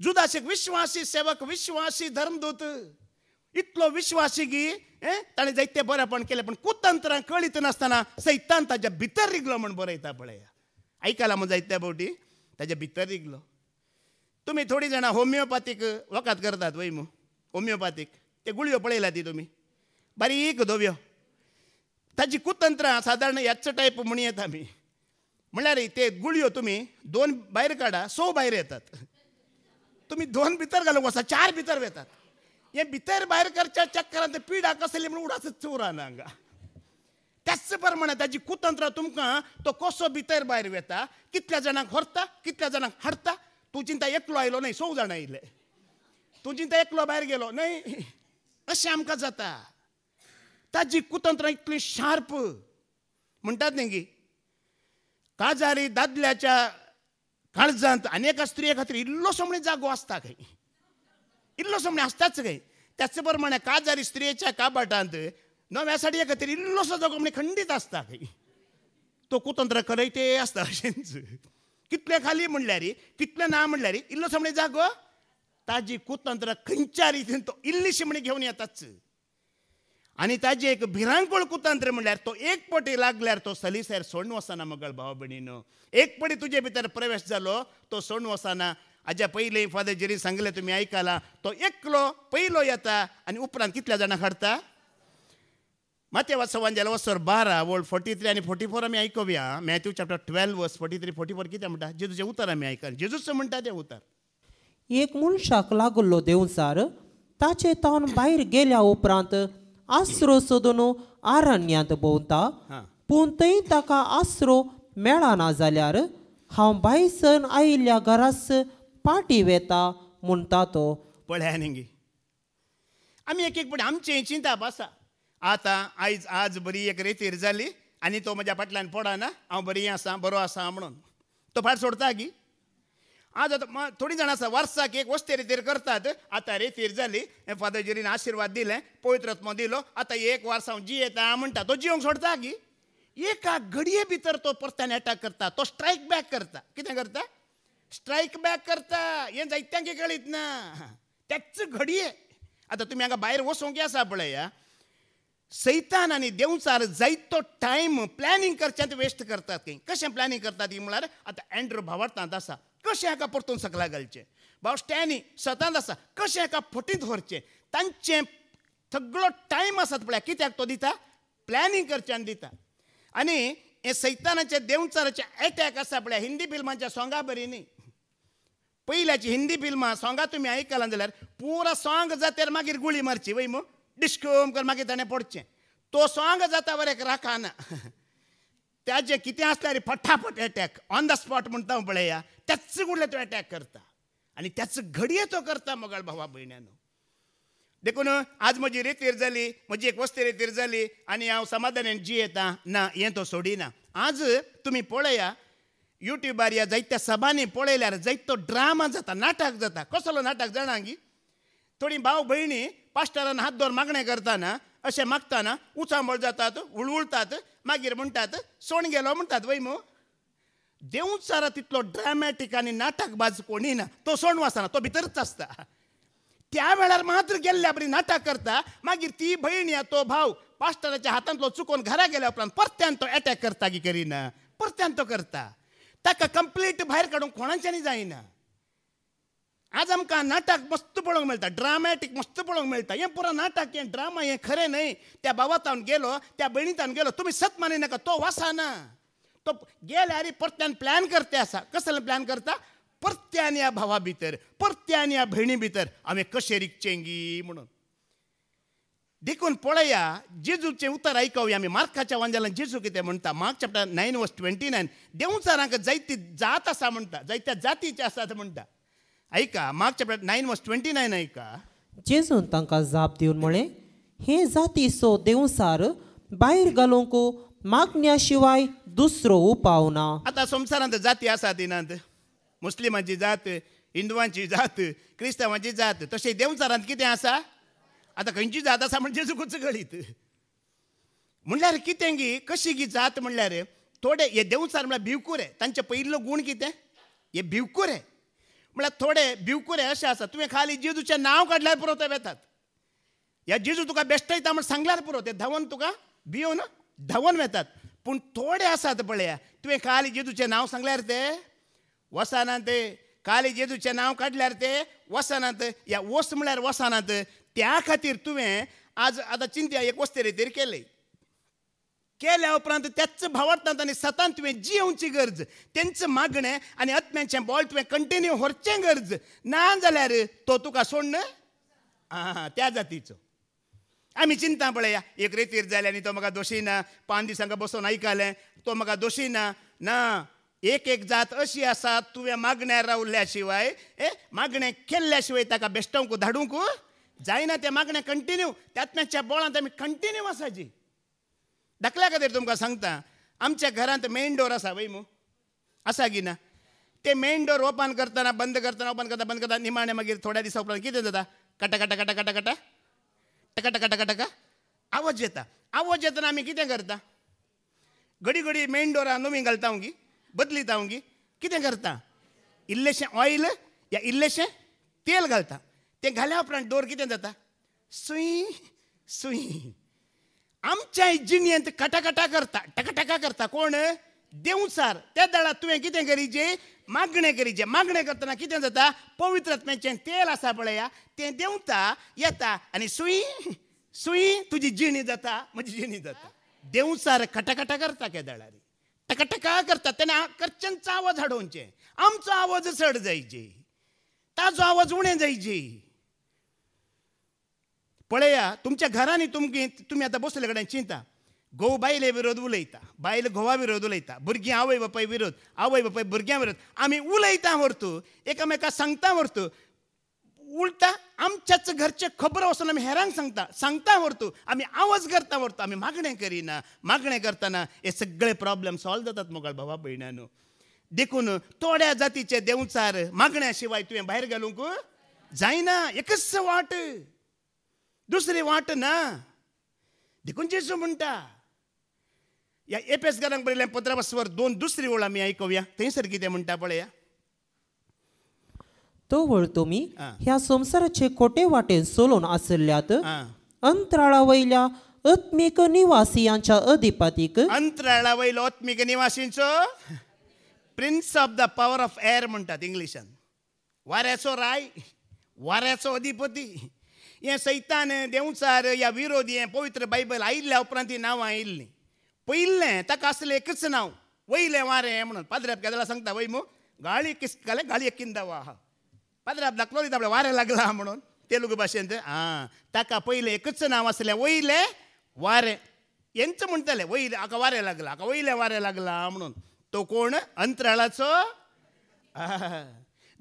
जुदाशेक विश्वासी सेवक विश्वासी धर्मदूत इतलो विश्वासी की ताणें दैत्य बरेपण केलें पण कुतंत्रां कळीत नासतना सैतान ताच्या भितर रिगलो म्हण बरयता पळया आयकला म्हण जायत्या फावटी ताज्या भितर रिगलो तुमी थोडी जाणां होमियोपॅथीक वखद करतात वैमू होमियोपॅथीक ते गुळयो पळयला ती तुमी बारीक धोव्यो ताची कुतंत्रां सादारण याच टायप म्हणयेत आमी म्हळ्यार ते गुळयो तुमी दोन भायर काडा सो भायर येतात तुमी दोन भितर घालूंक वसा चार भितर येतात हे भितर भायर करच्या चक्करान ते कसली म्हणून म्हूण चोरा चोरान हांगा त्याच प्रमाणे ताची कुतंत्रां तुमकां तो कसो भितर भायर वेता कितल्या जाणांक व्हरता कितल्या जाणांक हाडटा तूं चिंता एकलो आयलो न्हय सो जाणां आयले तूं चिंता एकलो भायर गेलो न्हय अशें आमकां जाता ताजी कुतंत्रां इतली शार्प म्हणटात न्ही गी काजारी दादल्याच्या काळजांत आनी एका स्त्रिये खातीर इल्लो म्हणे जागो आसता खंय इल्लो म्हणे आसताच खंय त्याच प्रमाणे काजारी स्त्रियेच्या काबाटांत नव्या साडये खातीर इल्लोसो जागो म्हणजे खंडीत आसता खंय तो कुतंत्र खरंय ते आसता अशेंच कितले खाली म्हणल्यार कितले ना म्हणल्यार इल्लो समणे जागो ताजी कुतंत्र खंयच्या रितीन तो इल्ली शिमणी घेवन येताच आनी ताजे एक भिरांकूळ कुतंत्र म्हणल्यार तो एक पटी लागल्यार तो सलीसर सोडणू वसाना मग भाव बहिणीनं एक पटी तुजे भीतर प्रवेश जालो तो सोडणू वसाना हाज्या पयलीं फादर जरी सांगले तुम्ही ऐकाला तो एकलो पहिलो येता आणि उपरांत कितल्या जाणांक हडता माते वाचवांजेला वसर बारा वर्ल्ड फोर्टी थ्री आनी फोर्टी फोर आमी ऐकूया Matthew chapter twelve verse forty three forty four कितें म्हणटा जेजूचे उतर आमी आयकलें जेजूचं म्हणटा तें उतर एक मनशाक लागलो देवसार ताचे तावन भायर गेल्या उपरांत आसरो सोदून आरण्यात भोंवता पूण थंय ताका आसरो मेळना जाल्यार हांव भायसन आयिल्ल्या घरास पाटी वेता म्हणटा तो पळया न्ही आमी एक एक पळय आमचें चिंताप आसा आतां आयज आज बरी एक रेतीर जाली आनी तो म्हज्या फाटल्यान पडना हांव बरी आसा बरो आसा म्हणून तो फाट सोडता गी आज आता मग थोडी जण असा वर्साक एक वस्ती तेर करतात आता रेतीर झाली जाली फादरजेरीन आशीर्वाद दिले पवित्रत्म दिलो आता एक वारसा जी येता म्हणटा तो जिवंक सोडता की एका घडये भितर तो परत्यान अटॅक करता तो स्ट्रायक बॅक करता किती करता स्ट्रायक बॅक करता हे जायत्यांक कळीत ना त्याच घडये आता तुम्ही हांगा भायर वसोंक आसा या सैतान आणि देवचार जायतो टायम प्लॅनिंग करच्यात वेस्ट करतात कशें प्लॅनिंग करतात ही म्हणजे आतां एंड्रू भावार्थांत आसा हाका परतून सकला ಬಾವು स्टॅनी सदांच आसा कशें हाका फटीत व्हरचें तांचें सगळो टायम आसात पळय कित्याक तो दिता प्लॅनिंग करच्यान दिता आनी हे सैतानाचे देवचाराचे एटॅक आसा पळय हिंदी फिल्मांच्या सोंगा बरी न्ही पयल्याची हिंदी फिल्मां सोंगां तुमी आयकलां जाल्यार पुरो सोंग जातेर मागीर गुळी मारची वय मो डिस्कोम कर मागीर ताणें पडचें तो सोंग जाता बरें राखाना *laughs* किती कितें रे फटाफट अटॅक ऑन द स्पॉट म्हणता बळया पळया त्याच उडले तो अटॅक करता आणि त्याच घडये तो करता मोगाळ भावा बहिण्यानं देखून आज माझी रेतीर झाली म्हजी एक वस्ती रेतीर झाली आणि हांव समाधानान जी येता ना हें तो सोडिना आज तुम्ही पळया युट्यूबार या जायत्या सभांनी पळयल्यार जायतो ड्रामा जाता नाटक जाता कसलो नाटक जाणा गी थोडी भाव भयणी पास्टरान हात दोर मागणे करताना अशें मागताना उचांबळ जातात उळवुळतात मागीर म्हणटात सोण गेलो म्हणटात वै देव देंवचारा तितलो आणि आनी नाटकबाज कोणी ना तो सोण वाचना तो भितरच आसता त्या वेळार मात्र गेल्ल्या बरी नाटक करता मागीर ती भयण या तो भाव पास्टराच्या हातांतलो चुकोन घरा गेल्या उपरांत परत्यान तो एटॅक करता की करिना परत्यान तो करता ताका कंप्लीट भायर काडूंक कोणाच्यानी जायना आज आमकां नाटक मस्त पळोवंक मेळटा ड्रामॅटीक मस्त पळोवंक मेळटा हें पुरो नाटक हें ड्रामा हें खरें न्हय त्या बाबातावन गेलो त्या भयणीतावन गेलो तुमी सत नाका तो वासाना तो गेल्यार परत्यान प्लॅन करते आसा कसलें प्लॅन करता परत्यान ह्या भावा भितर परत्यान ह्या भयणी भितर हांवें कशेरीक चेंगी म्हणून देखून पळया जेजूचें उतर आयकवया आमी मार्काच्या वांजालान जेजू कितें म्हणटा मार्क चॅप्टर नायन वर्स ट्वेंटी नायन देंवचारांक जायती जात आसा म्हणटा जायत्या जातीचे आसात म्हणटा ऐका Mark chapter nine verse twenty nine ऐका जेजून तांकां जाप दिवन म्हळें हे जाती सो देवसार भायर घालूंक मागण्या शिवाय दुसरो उपाव ना आतां संसारांत जाती आसा दिनांत मुस्लिमांची जात हिंदुवांची जात क्रिस्तांवांची जात तशें देवसारांत कितें आसा आतां खंयची जात आसा म्हणजे जेजूकूच गळीत म्हणल्यार कितें गी कशी गी जात म्हणल्यार थोडे हे देंवचार म्हळ्यार भिवकूर रे तांचे पयिल्लो गूण कितें हे रे म्हळ्यार थोडे भिवकुरे असे आसा तुवें खाली जेजूचें नांव काडल्यार पुरो ते वेतात ह्या जेजू तुका बेश्टयता म्हण सांगल्यार पुरो ते धांवन तुका भिवन धांवन वेतात पूण थोडे आसात पळया तुवें खाली जेजूचें नांव सांगल्यार ते वसाना ते काली जेजूचें नांव काडल्यार ते वसानात या वस म्हळ्यार वसानात त्या खातीर तुवें आज आतां चिंत्या एक वस्ते रेतीर केलें केल्या उपरांत त्याच भावार्थांत आनी सतान तुवें जिवची गरज तेंचं मागणें आनी आत्म्यांचें बॉल तुवें कंटिन्यू व्हरचें गरज ना जाल्यार तो तुका सोडण आ त्या जातीचो आमी चिंता पळया एक रेतीर जाले आनी तो म्हाका दोशी ना पांच दिसांक बसून आयकलें तो म्हाका दोशी ना ना एक एक जात अशी आसा तुवें मागण्यार रावल्या शिवाय ए मागणें केल्ल्या शिवाय ताका बेश्टोंक धाडूंक जायना तें मागणें कंटिन्यू त्यातम्याच्या बोळांत आमी कंटिन्यू जी धाकल्या खातीर तुमकां सांगता आमच्या घरांत मेन डोर आसा वय मू आसा की ना ते मेन डोर ओपन करतना बंद करताना ओपन करता बंद करता निमाणे मागीर थोड्या दिसा उपरांत कितें जाता कटा कटा कटा कटा कटा टका टका टका टका आवाज येता आवाज येतना आमी कितें करता घडी घडी मेन डोरा नवी घालता उंगी बदलिता उंगी कितें करता इल्लेशें ऑयल या इल्लेशें तेल घालता तें घाल्या उपरांत डोर कितें जाता सुई सुई आमच्या जिणयेंत कटाकटा करता टकाटका करता कोण देंवसार त्या दळात तुवें कितें करीचें मागणें करीचें मागणें करतना कितें जाता पवित्र तेल आसा पळया तें देंवता येता आनी सुई सुई तुजी जिणी जाता म्हजी जिणी जाता देंवसार खटाखटा करता त्या दळारी टकाटका करता तेन्ना करच्यांचो आवाज हाडोवचे आमचो आवाज चड जायचे ताजो आवाज उणें जायची पळया तुमच्या घरांनी तुमकी तुम्ही आता बसले कडेन चिंता घोव बायले विरोध उलयता बायल घोवा विरोध उलयता भुरगीं आवय बापाय विरोध आवय बापाय भुरग्यां विरोध आमी उलयता व्हरतू एकामेकाक सांगता व्हरतू उलटा आमच्याच घरचे खबर वचून आमी हेरांक सांगता सांगता व्हरतू आमी आवाज करता व्हरता आमी मागणें करिना मागणें करताना हे सगळे प्रॉब्लेम सॉल्व जातात मोगाळ भावा भयणांनो देखून थोड्या जातीचे देंवचार मागण्या शिवाय तुवें भायर घालूंक जायना एकच वाट दुसरी वाट ना देखून जेजू म्हणटा या एपेसकारांक बरयल्या पत्रा दोन दुसरी ओळ आमी आयकूया थंयसर कितें म्हणटा पळया तो वळ मी ह्या संसाराचे खोटे वाटेन सोलून आसल्यात अंतराळा वयल्या आत्मिक निवासियांच्या अधिपतीक अंतराळा वयलो आत्मिक निवासींचो prince of the power of air म्हणतात इंग्लिशान वाऱ्याचो राय वाऱ्याचो अधिपती हें सैतान देवसार या विरोधी हें पवित्र बायबल आयिल्ल्या उपरांत ती नांवां आयिल्लीं पयल्लें ताका आसलें एकच नांव वयलें वारें म्हणून पाद्राप केदला सांगता वय मू गाळी किसकाले गाळी किंदा वा आहा दाखलो दिता वारें लागला म्हणून तेलुगू भाशेंत आं ताका पयलें एकच नांव आसलें वयलें वारें हेंच म्हणटालें वयलें हाका वारें लागलां हाका वयलें वारें लागलां म्हणून तो कोण अंतराळाचो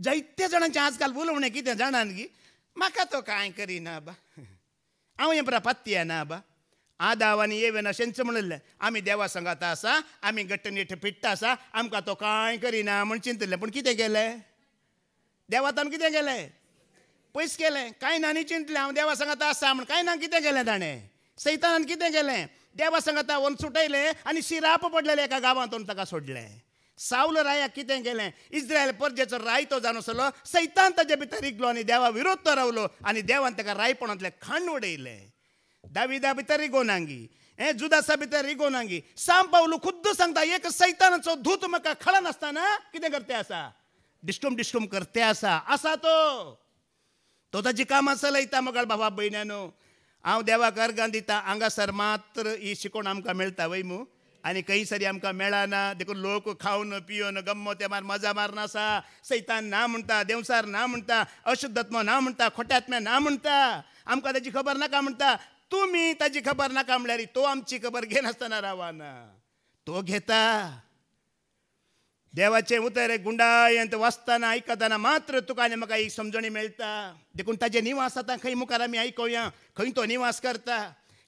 जायत्या जाणांचें आजकाल उलोवणें कितें जाणान की Maka to kain karinaba. Amanhã para patianaba. ಆದಾವನಿ ಏವೇನ ಶಂಚಮಳಲ್ಲ ಆಮಿ ದೇವಾ ಸಂಗಾತ ಆಸ आम्ही देवा नीट पिट्ट आसा आमकां तो कांय करिना म्हूण चिंतलें पूण कितें केलें देवा ताणें कितें केलें पयस केलें कांय ना न्ही चिंतलें हांव देवा सांगात आसा म्हूण कांय ना कितें केलें ताणें सैतानान कितें केलें देवा संगाता ओन सुटयलें आनी शिराप पडलेलें एका गांवांतून ताका सोडलें राया कितें गेलें परजेचो तो जावन आसलो सैतान ताजे भितर रिगलो आनी देवा विरोध तो रावलो आनी देवान ದೇವಂತಗ रायपणांतले ಕಣ್ಣು उडयले दाविदा भितर रिगोनांगी ए जुदासा भितर रिगोनांगी साम पावलू खुद्द सांगता एक सैतानाचो धूत म्हाका खळ नसताना कितें करते आसा डिस्टूम डिस्टूम करते आसा आसा तो तो काम कामां चलयता मगाळ बाबा भयण्यानो हांव देवाक अर्गान दिता हांगासर मात्र ही शिकोण आमकां मेळटा वय आणि કઈ સારી આમકા મેળાના દેખો લોકો ખાવનો પીઓનો ગમો તેમાં मार મારના સા सैतान ना म्हणता देवसार ना म्हणता अशुद्धत्व ना म्हणता खोट्यात्म्या ना म्हणता आमकां ताची खबर नाका म्हणता तुम्ही ताची खबर नाका म्हणल्यार तो आमची खबर घेनासतना रावाना तो घेता देवाचे उतर गुंडायंत वाचताना ऐकताना मात्र तुका आनी म्हाका ही समजणी मेळटा देखून ताजे निवास आतां खंय मुखार आमी आयकुया खंय तो निवास करता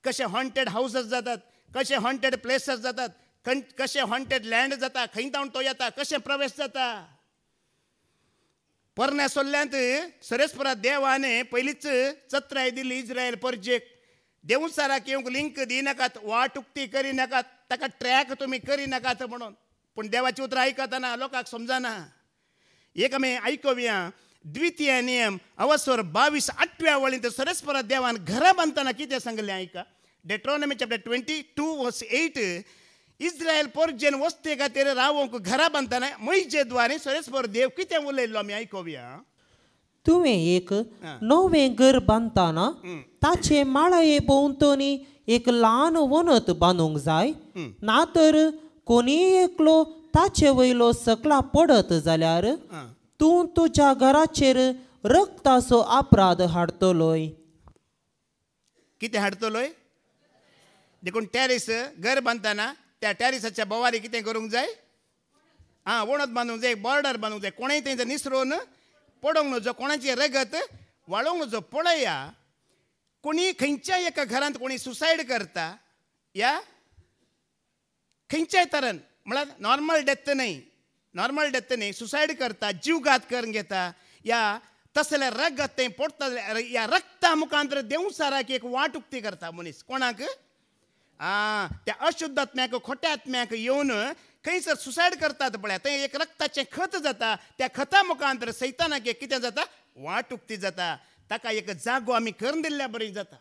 कशे हॉन्टेड हावसीस जातात कसे हॉन्टेड प्लेसेस जातात खं कशे हॉन्टेड लँड जाता खंय जावन तो येता कशें प्रवेश जाता पोरण्या सोल्ल्यांत सरेस्परा देवाने पयलींच चत्राय दिली इज्रायल परजेक देवसाराक येवंक लिंक दिनाकात वाट उक्ती करिनाकात ताका ट्रॅक तुमी करिनाकात म्हणून पूण देवाची उतरां आयकतना लोकांक समजना एक आमी आयकुया द्वितीय नियम अवसर बावीस आठव्या वळींत सरेस्परा देवान घरा बांदतना कितें सांगलें आयका Deuteronomy chapter 22 verse 8 Israel por gen woste ga tere ravonku ghara bantana je dware sores por dev kite ulello mi aikovia तुम्हें एक नवे घर बांधताना ताचे माळाये भोंवतणी एक ल्हान वनत बांदूंक ta che vailo sakla padat वयलो tu पडत जाल्यार ghara cher घराचेर रक्ताचो अपराध हाडटलोय कितें हाडटलोय देखून टॅरिस घर बांधताना त्या टॅरिसाच्या बवारी कितें करूंक जाय आं वणत बांदूंक जाय बॉर्डर बांदूंक जाय कोणेंय तेंचे निसरून पडोवंक नजो कोणाची रगत वाळोवंक नजो पळया कोणी खंयच्याय एका घरांत कोणी सुसायड करता या खंयच्याय तरन म्हळ्यार नॉर्मल डेथ न्हय नॉर्मल डेथ न्हय सुसायड करता जीवघात करून घेता या तसले रगत ते पोडता या रक्ता मुखांतर देंवसाराक एक वाट उक्ती करता मनीस कोणाक त्या अशुद्धात्म्याक आत्म्याक येऊन खंयसर सुसायड करतात पळय थंय एक रक्ताचे खत जाता त्या खता मुखांतर सैतानाक एक कितें जाता वाट उक्ती जाता ताका एक जागो आमी करून दिल्ल्या बरी जाता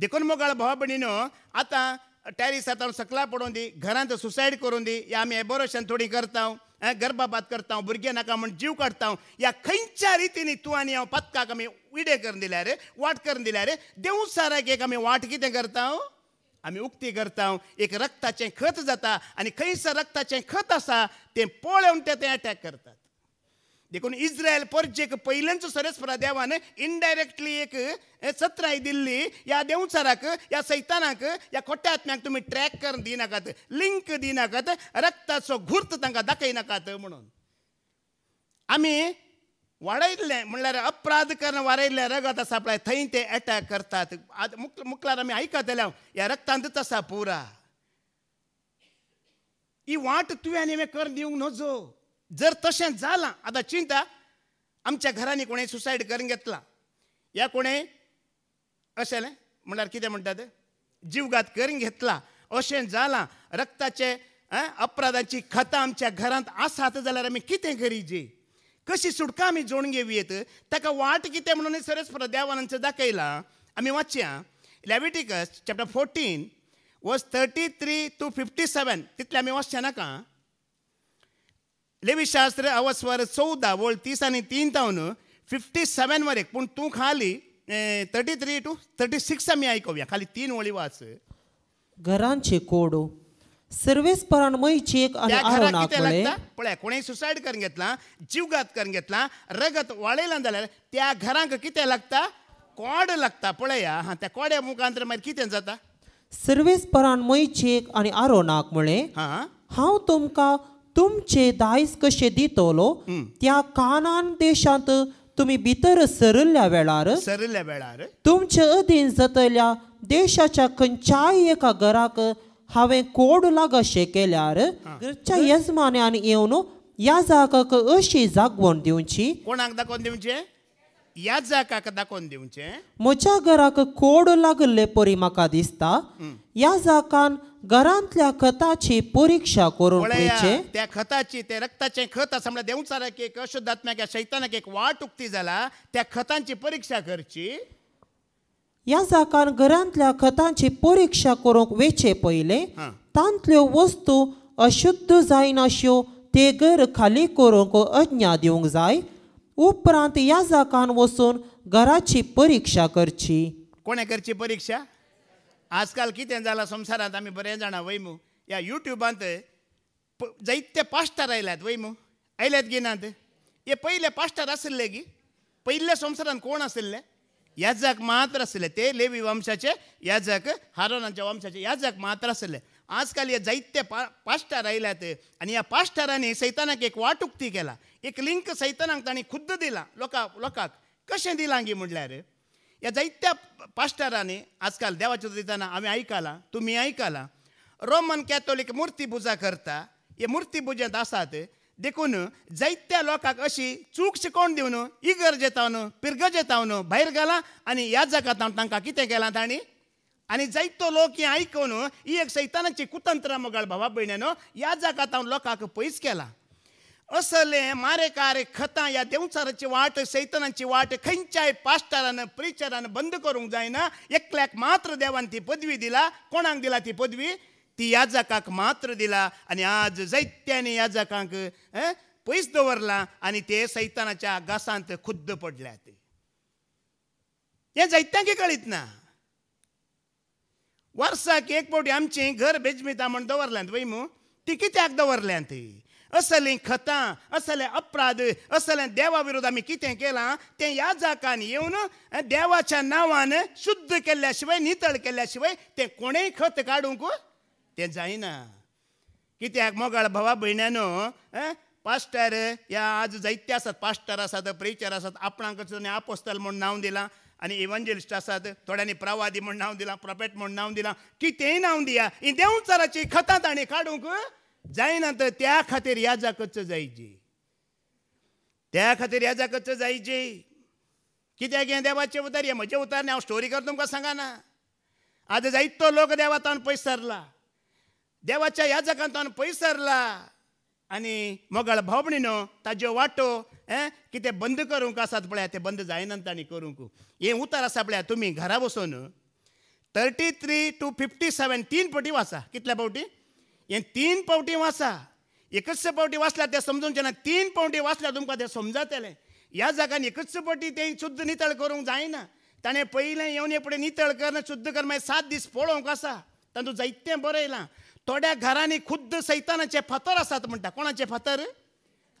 देखून मोगाळ भावा भणीन आतां टॅरिसांतल्यान सकला पडून दी घरांत सुसायड करून दी या आमी एबोरेशन थोडी करता गर्भापात करता भुरगे नाका म्हण जीव काढता या खंयच्या रितीने तूं आनी हांव पत्काक आमी विडे करून दिल्या रे वाट करून दिल्या रे देवसाराक एक आमी वाट कितें करता आमी उक्ती करता एक रक्ताचें खत जाता आणि खंयसर रक्ताचें खत असा ते पळोवन ते ते अटॅक करतात देखून इस्रायल परजेक पयल्यांचो सरस्परा देवान इनडायरेक्टली एक सत्राय दिल्ली या देंवचाराक या सैतानाक या खोट्या आत्म्याक तुम्ही ट्रॅक करून दिनाकात लिंक दिनाकात रक्ताचो घुर्त तांकां दाखयनाकात म्हणून आम्ही वाडयल्लें म्हणल्यार अपराधकरण वाडयल्लें रगत आसा पळय थंय ते एटॅक करतात मुख मुखलार आमी आयकतले ह्या आसा पुरा ही वाट तुवें आनी कर दिवंक नजो जर तशें जालां आतां चिंता आमच्या घरांनी कोणें सुसायड करून घेतला या कोणें अशें म्हणल्यार कितें म्हणटात जीवघात करून घेतला अशें जालां रक्ताचे अपराधाची खतां आमच्या घरांत आसात जाल्यार आमी कितें करीजे कशी सुटका आमी जोडून येत ताका वाट कितें म्हणून सरस देवानंच दाखयला आमी वाचया Leviticus chapter fourteen verse thirty three to fifty seven तितले आमी वाचचे नाका लेवीशास्त्र अवस्वर चौदा वळ तीस आनी तीन तावन फिफ्टी सेवन वरेक पूण तूं खाली thirty three to thirty six आमी आयकवया खाली तीन वळी वाच घरांचे कोडो सर्वेस परानमयचेक आणि आरोनाक मुळे कोणी सुसायड करून घेतला जीवघात करून घेतला रगत वाळयला जाल्यार त्या घरांक कितें लागता कोड लागता पळया हा त्या कोड्या मुखांतर मागीर कितें जाता सर्वेस एक आणि आरोनाक मुळे हांव तुमकां तुमचे दायज कशे दितलो त्या कानान देशांत तुम्ही भितर सरल्या वेळार सरल्या वेळार तुमचे अधीन जातल्या देशाच्या खंयच्याय एका घराक हांवें कोड लागशें केल्यार घरच्या येजमान्यान येवन ह्या जागाक अशी जागवण दिवची कोणाक दाखोवन दिवचें ह्या जागाक दाखोवन दिवचें म्हज्या घराक कोड लागले परी म्हाका दिसता ह्या जागान घरांतल्या खताची परीक्षा करून त्या खताची ते रक्ताचे खत आसा म्हणजे देवचाराक एक अशुद्धात्म्याक शैतानाक एक वाट उक्ती झाला त्या खतांची परीक्षा करची ह्या जागान घरांतल्या खतांची परीक्षा करूंक वेचे पयले तांतल्यो वस्तू अशुद्ध जायनाश्यो ते घर खाली करूंक अज्ञा दिवंक जाय उपरांत ह्या जाकान वचून घराची परीक्षा करची कोणे करची परीक्षा आजकाल कितें जालां संवसारांत आमी बरें जाणा वैमू ह्या युट्युबांत जायते पास्टर आयल्यात वैमू आयल्यात गिनात हे पयले पास्टर आशिल्ले गी पयल्या संवसारांत कोण आशिल्ले याजक मात्र असले ते लेवी वंशाचे याजक ಹಾರೋನಾंच्या वंशाचे याजक मात्र असले आजकाल हे जैत्य पा राहिल्या आयल्यात आणि या पाष्टाराने सैतानाक एक वाट उक्ती केला एक लिंक सैतानाक तांणी खुद्द दिला लोका लोकांक कशें दिला गी म्हणल्यार या जैत्या पाष्टाराने आजकाल देवाच्या दिताना आम्ही आयकलां तुम्ही आयकलां रोमन कॅथोलिक मूर्ती पूजा करता हे मूर्ती पूजेत आसात देखून जायत्या लोकांक अशी चूक शिकोवन दिवन इगर्जेतावन पिरगजेतावन भायर गेला आनी ह्या जगांत तांकां कितें केलां ताणी आनी जैतो लोक हें आयकून ही एक सैतानाची कुतंत्र मोगाळ भावा भयणेनो ह्या जगांत लोकांक पयस केला असले मारे कारे खतां ह्या देवचाराची वाट सैतनाची वाट खंयच्याय पास्टरान प्रिचरान बंद करूंक जायना एकल्याक मात्र देवान ती पदवी दिला कोणाक दिला ती पदवी ती या मात्र दिला आणि आज जैत्याने या जाकांक पयस दवरला आणि ते सैतानाच्या घासांत खुद्द पडल्यात हे जैत्यांक कळीत ना वर्साक एक पावटी आमचे घर बेजमिता म्हण दवरल्यांत वय ती कित्याक दवरल्यांत असली खतां असले अपराध असले देवा विरोध आम्ही कितें केलां ते या जाकान येवन देवाच्या नांवान शुद्ध केल्याशिवाय शिवाय नितळ केल्ल्या शिवाय तें कोणेय खत काडूंक तें जायना कित्याक मोगाळ भावा भयण्यानो पास्टर या आज जायते आसात पास्टर आसात प्रेचर आसात आपण आपोस्तल म्हूण नांव दिलां आनी इव्हांजेलिस्ट आसात थोड्यांनी प्रवादी म्हूण नांव दिलां प्रॉफेट म्हूण नांव दिलां कितेय नांव दिया ही खता ताणी ताणें काडूंक जायना तर त्या खातीर याजा कच्चो जायची त्या खातीर याजा कच्चो जायची कित्याक हे देवाचे उतार हे म्हजे उतार हांव स्टोरी कर तुमकां सांगाना आज जायतो लोक देवातान पयस सरला देवाच्या याजकांतान पयस सरला आनी मोगाळ भावणीनो ताज्यो वाटो हे कितें बंद करूंक आसात पळय तें बंद जायना तांणी करूंक हें उतर आसा पळय तुमी घरा बसून thirty three to fifty seven तीन पावटी वाचा कितल्या पावटी हें तीन पावटी वाचा एकच पावटी वाचल्या तें समजून जेन्ना तीन पावटी वाचल्या तुमकां तें समजतलें ह्या जाग्यान एकच पावटी तें शुद्ध नितळ करूंक जायना ताणें पयलें येवन हे फुडें नितळ करना शुद्ध कर मागीर सात दीस पळोवंक आसा तातूंत जायतें बरयलां थोड्या घरांनी खुद्द सैतानाचे फातर असतात म्हणटा कोणाचे फातर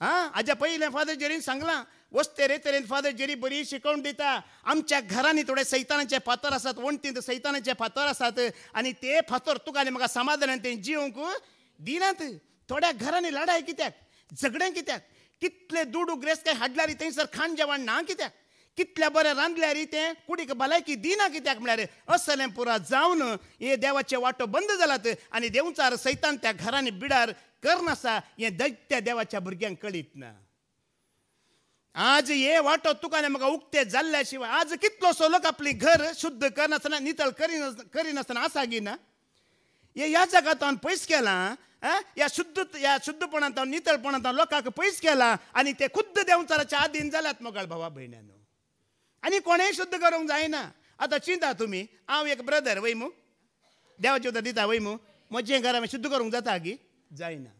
हां हाज्या पहिले फादर जेरीन सांगला वस्ते तेरे तरेन फादर जेरी बरी शिकवण देता आमच्या घरांनी थोडे सैतानाचे फातर आसात तर सैतानाचे फातर असतात आणि ते फातर तुका आनी म्हाका ते जिवंक दिनात थोड्या घरांनी लढाय कित्याक झगडें कित्याक कितले दुडू ग्रेस काय हाडलारी थंयसर खाण जेवण ना कित्याक कितल्या बरें रांदल्या रे तें कुडीक भलायकी दिना कित्याक म्हळ्यार असलें पुरा जावन हे देवाचे वाटो बंद जालात आनी देवचार सैतान त्या घरांनी बिडार करनासा हे दैत्य देवाच्या भुरग्यांक कळीत ना आज हे वांटो तुका म्हाका उक्ते जाल्ल्या शिवाय आज कितलोसो लोक आपली घर शुद्ध करनासतना नितळ करिनासतना करिनासतना आसा गिना हे ह्या जगात हांवें पयस केलां या शुद्ध या शुद्धपणांत नितळपणांत लोकांक पयस केला आनी ते खुद्द देंवचाराच्या आदीन जाल्यात मोगाळ भावा भयण्यांनो आनी कोणेंय शुद्ध करूंक जायना आतां चिंता तुमी हांव एक ब्रदर वय देवाचे देवाची उतर दिता वय घर हांवें शुद्ध करूंक जाता की जायना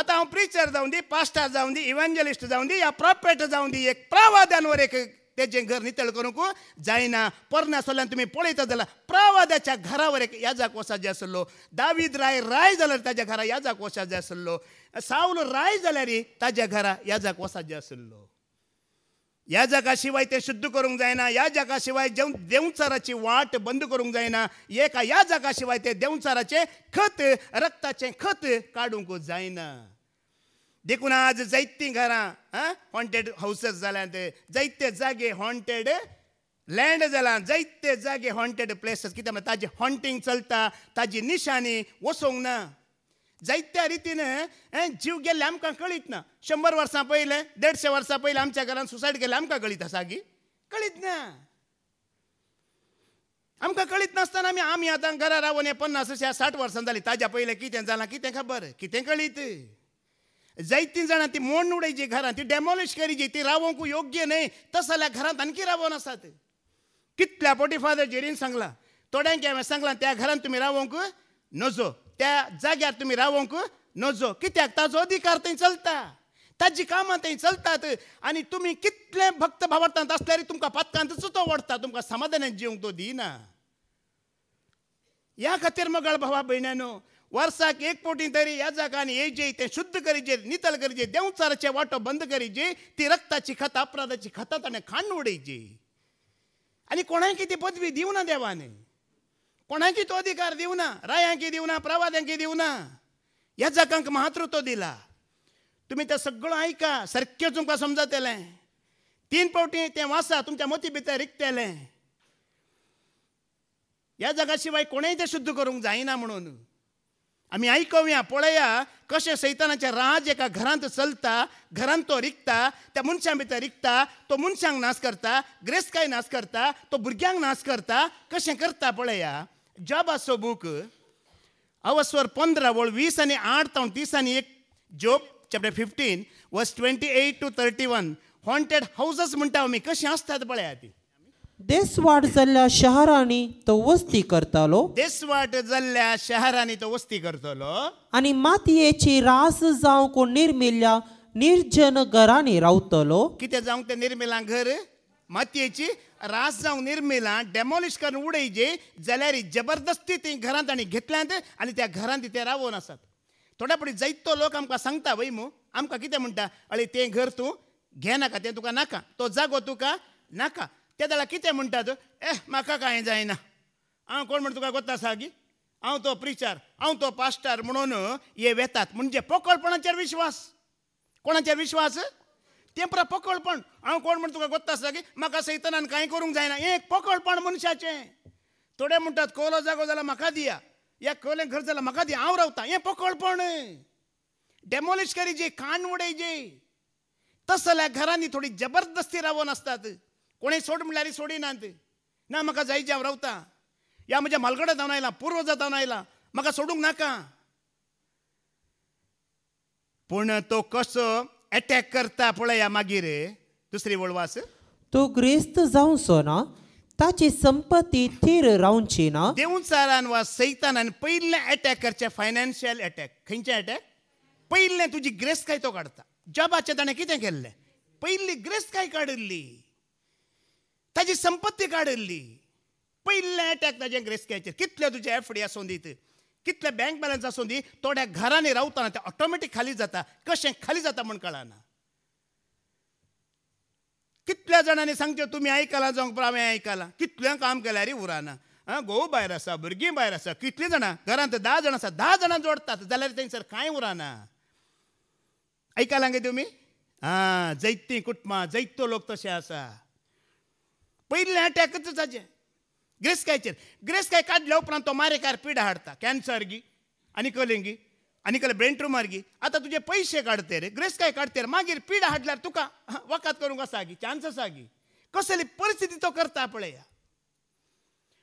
आतां हांव प्रिचर जावं दी पास्टर जावं दी इव्हेंजलिस्ट जावं दी या प्रॉपेट जावं दी एक प्रवाद्यांवर एक तेजें घर नितळ करूंक जायना परना सोल्यान तुमी पळयता जाल्यार प्रवादाच्या घरावर एक याजाक वसा जाय आसलो दावीद राय राय जाल्यार ताज्या घरा याजाक वसा जाय आसलो सावल राय जाल्यार ताज्या घरा याजाक वसा जाय आसलो या जगाशिवाय ते शुद्ध करूंक जायना या जगाशिवाय जेव देंवचाराची वाट बंद करूंक जायना एका या जगाशिवाय ते देवचाराचे खत रक्ताचे खत काडूंक जायना देखून आज जैती घरां हॉन्टेड हाऊसेस जाल्यात जैते जागे हॉन्टेड लँड जाला जैते जागे हॉन्टेड प्लेसीस कित्याक ताजी हॉन्टिंग चलता ताजी निशाणी वसोंक ना जायत्या त्या जीव गेल्ले आमकां कळीत ना शंबर वर्सां पयले देडशे वर्सां पयले आमच्या घरान सुसायड केले आमकां कळीत आसा की कळीत ना आमकां कळीत नासतना आमी आमी आतां घरा रावून हे पन्नास अशे साठ वर्सां जाली ताज्या पयलें कितें जालां कितें खबर कितें कळीत जायतीं जाणां ती मोड उडयची घरां ती डेमोलिश करीची ती रावोंकूय योग्य न्हय तस जाल्यार घरांत आणखी रावोन आसात कितल्या फादर जेरीन सांगलां थोड्यांक हांवें सांगलां त्या घरान तुमी रावोंक नजो त्या जाग्यात तुम्ही रावोंक नजो कित्याक ताजो अधिकार थंय चलता ताजी कामां थंय चलतात आणि तुम्ही कितले भक्त भावार्थांत आसल्यार तुमकां पातकांत तो वडता तुमकां समाधानान जिवंक तो दिना ह्या खातीर मगाळ भावा भयणानो वर्साक एक पोटी तरी या जागांनी येजे ते शुद्ध करीजे नितल करीजे देंवचाराचे वाटो बंद करीजे ती रक्ताची खतां अपराधाची खतां ताणें खाण उडयची आनी कोणाक ती पदवी दिवना देवाने कोणाची तो अधिकार देऊ ना रायांकी देऊ ना प्रवाद्यांकी देऊ ना ह्या जगांक महातृत्व दिला तुम्ही ते सगळं ऐका सारखें तुमकां समजतलें तीन पावटी ते वासा तुमच्या मती भितर रिकतेले या जगा शिवाय ते शुद्ध करूंक जायना म्हणून आमी ऐकूया पळया कसे सैतानाचे राज एका घरांत चलता घरांत तो रिकता त्या मनशां भितर रिकता तो मनशांक नाश करता ग्रेस्काय नाश करता तो भुरग्यांक नाश करता कशें करता पळया જોબ આસો बुक अवस्वर पंधरा वळ वीस आणि आठ ત્રણ तीस आणि एक Job chapter fifteen verse twenty eight to thirty one haunted houses म्हणटा आमी कशी आसतात पळया ती वाट जल्ल्या शहरांनी तो वस्ती करतालो वाट जाल्ल्या शहरांनी तो वस्ती करतलो आनी मातयेची रास कोण निर्मिल्या निर्जन घरांनी रावतलो कितें जावं ते निर्मिलां घर मातयेची रास जावं निर्मिला डेमोलिश करून उडयजे जाल्यार जबरदस्ती ती घरांत ताणी घेतल्यात आनी त्या घरांत ते रावोन आसात थोड्या फुडें जैतो लोक आमकां सांगता वैमू आमकां कितें म्हणटा अळी तें घर तूं घेनाका तें तुका नाका तो जागो तुका नाका ते जाल्यार कितें म्हणटात ए म्हाका कांय जायना हांव कोण म्हण तुका कोत्ता सागी हांव तो प्रिचार हांव तो पास्टार म्हणून हे वेतात म्हणजे पोकळपणाचेर विश्वास कोणाचेर विश्वास तेंपरा पकळपण हांव कोण म्हण तुका गोत्ता आसता की म्हाका सैतनान कांय करूंक जायना एक पकळपण मनशाचें थोडे म्हणटात कोलो जागो जाल्यार म्हाका दिया या कोले घर जाल्यार म्हाका दिया हांव रावतां हें पकळपण डेमोलिश करी जे कान उडयजे तस जाल्यार घरांनी थोडी जबरदस्ती रावोन आसतात कोणी सोड म्हणल्यार सोडिनात ना म्हाका जायचे हांव रावतां या म्हज्या मालगडा जावन आयला पूर्व जावन आयला म्हाका सोडूंक नाका पूण तो कसो अटॅक करता पळया मागीर दुसरी वळवास तो ग्रेस्त जावं सो ना ताची संपत्ती थीर रावची ना चारान वा सैतानान पहिले अटॅक करचे फायनान्शियल अटॅक खंयचे अटॅक तुझी तुजी काय तो काडटा जॉबाचें ताणें कितें पहिली ग्रेस काय काढली ताजी संपत्ती काढली पहिले अटॅक ताजे ग्रेस्कायचेर कितले तुझे एफडी असून दीत कितले बँक बॅलन्स आसूं दी थोड्या घरांनी रावतना ते ऑटोमॅटीक खाली जाता कशें खाली जाता म्हण कळना कितल्या जाणांनी सांगते तुमी आयकलां जावं पण हांवें आयकलां कितलें काम केल्यार उराना आं घोव भायर आसा भुरगीं भायर आसा कितलीं जाणां घरांत धा जाणां आसा धा जाणां जोडतात जाल्यार थंयसर कांय उराना आयकलां गे तुमी आं जैतीं कुटमा जैतो लोक तसे आसा पयलीं अटॅकच जाजे ग्रेसकायचेर ग्रेसकाय काडल्या उपरांत तो मारेकार पिडा हाडटा कॅन्सर गी गी आनी आनीक ब्रेन ट्युमर गी आतां तुजे पयशे काढते रे काय काडते रे मागीर पिडा हाडल्यार तुका वखद करूंक आसा गी चान्स आसा गी कसली परिस्थिती तो करता पळया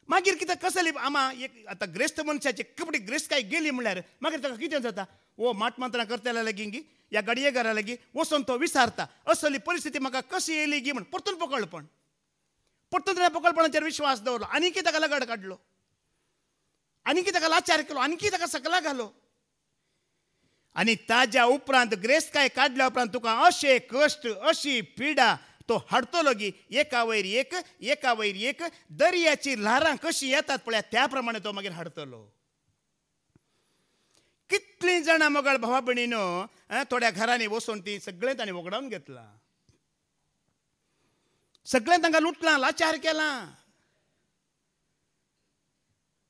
मागीर कितें कसली आम्हा एक आतां ग्रेस्त मनशाची कपडी काय गेली म्हणल्यार मागीर ताका कितें जाता ओ माटमांतरां करतल्या लेगीत गी या गडये घरा लेगीत वचोन तो विसारता असली परिस्थिती म्हाका कशी येयली गी म्हण परतून पण परतून त्या विश्वास दवरलो आनीकी ताका लगड काडलो आनीकी ताका लाचार केलो आणखी ताका सकला घालो आनी ताज्या उपरांत ग्रेस्काय काडल्या उपरांत तुका अशे कश्ट अशी पिडा तो हाडतलो गी एका वयर एक एका वयर एक दर्याची ल्हारां कशी येतात पळया त्या प्रमाणे तो मागीर हाडतलो कितलीं जाणां मोगाळ भावा भयणीनो थोड्या घरांनी बसून ती सगळें ताणें वगडावन घेतला सगळ्यां तांकां लुटला लाचार केला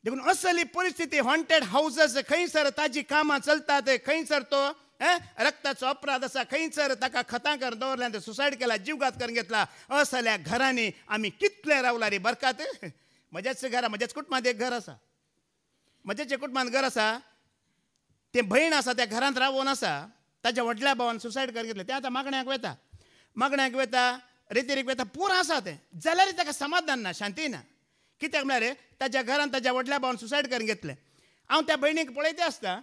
देखून असली परिस्थिती हॉन्टेड हाऊसेस खंयसर ताजी कामां चलतात खंयसर तो रक्ताचा अपराध असा खंयसर ताका खतां कर दवरल्या ते केला जीवघात करून घेतला असल्या घरांनी आम्ही कितले रावला रे बरकात म्हज्याच घरा म्हज्याच कुटुंबात एक घर असा म्हज्याच्या कुटुंबात घर असा ते भयण असा त्या घरांत रावून आसा ताच्या वडल्या भावान सुसायड करून घेतले ते आता मागण्याक वेता मागण्याक वेता रीति पूर पूरा तें जाल्यार ताका समाधान ना शांती ना कित्याक म्हळ्यार ताच्या घरान ताच्या वडल्या भावान सुसायड करून घेतलें हांव त्या भयणीक पळयता आसता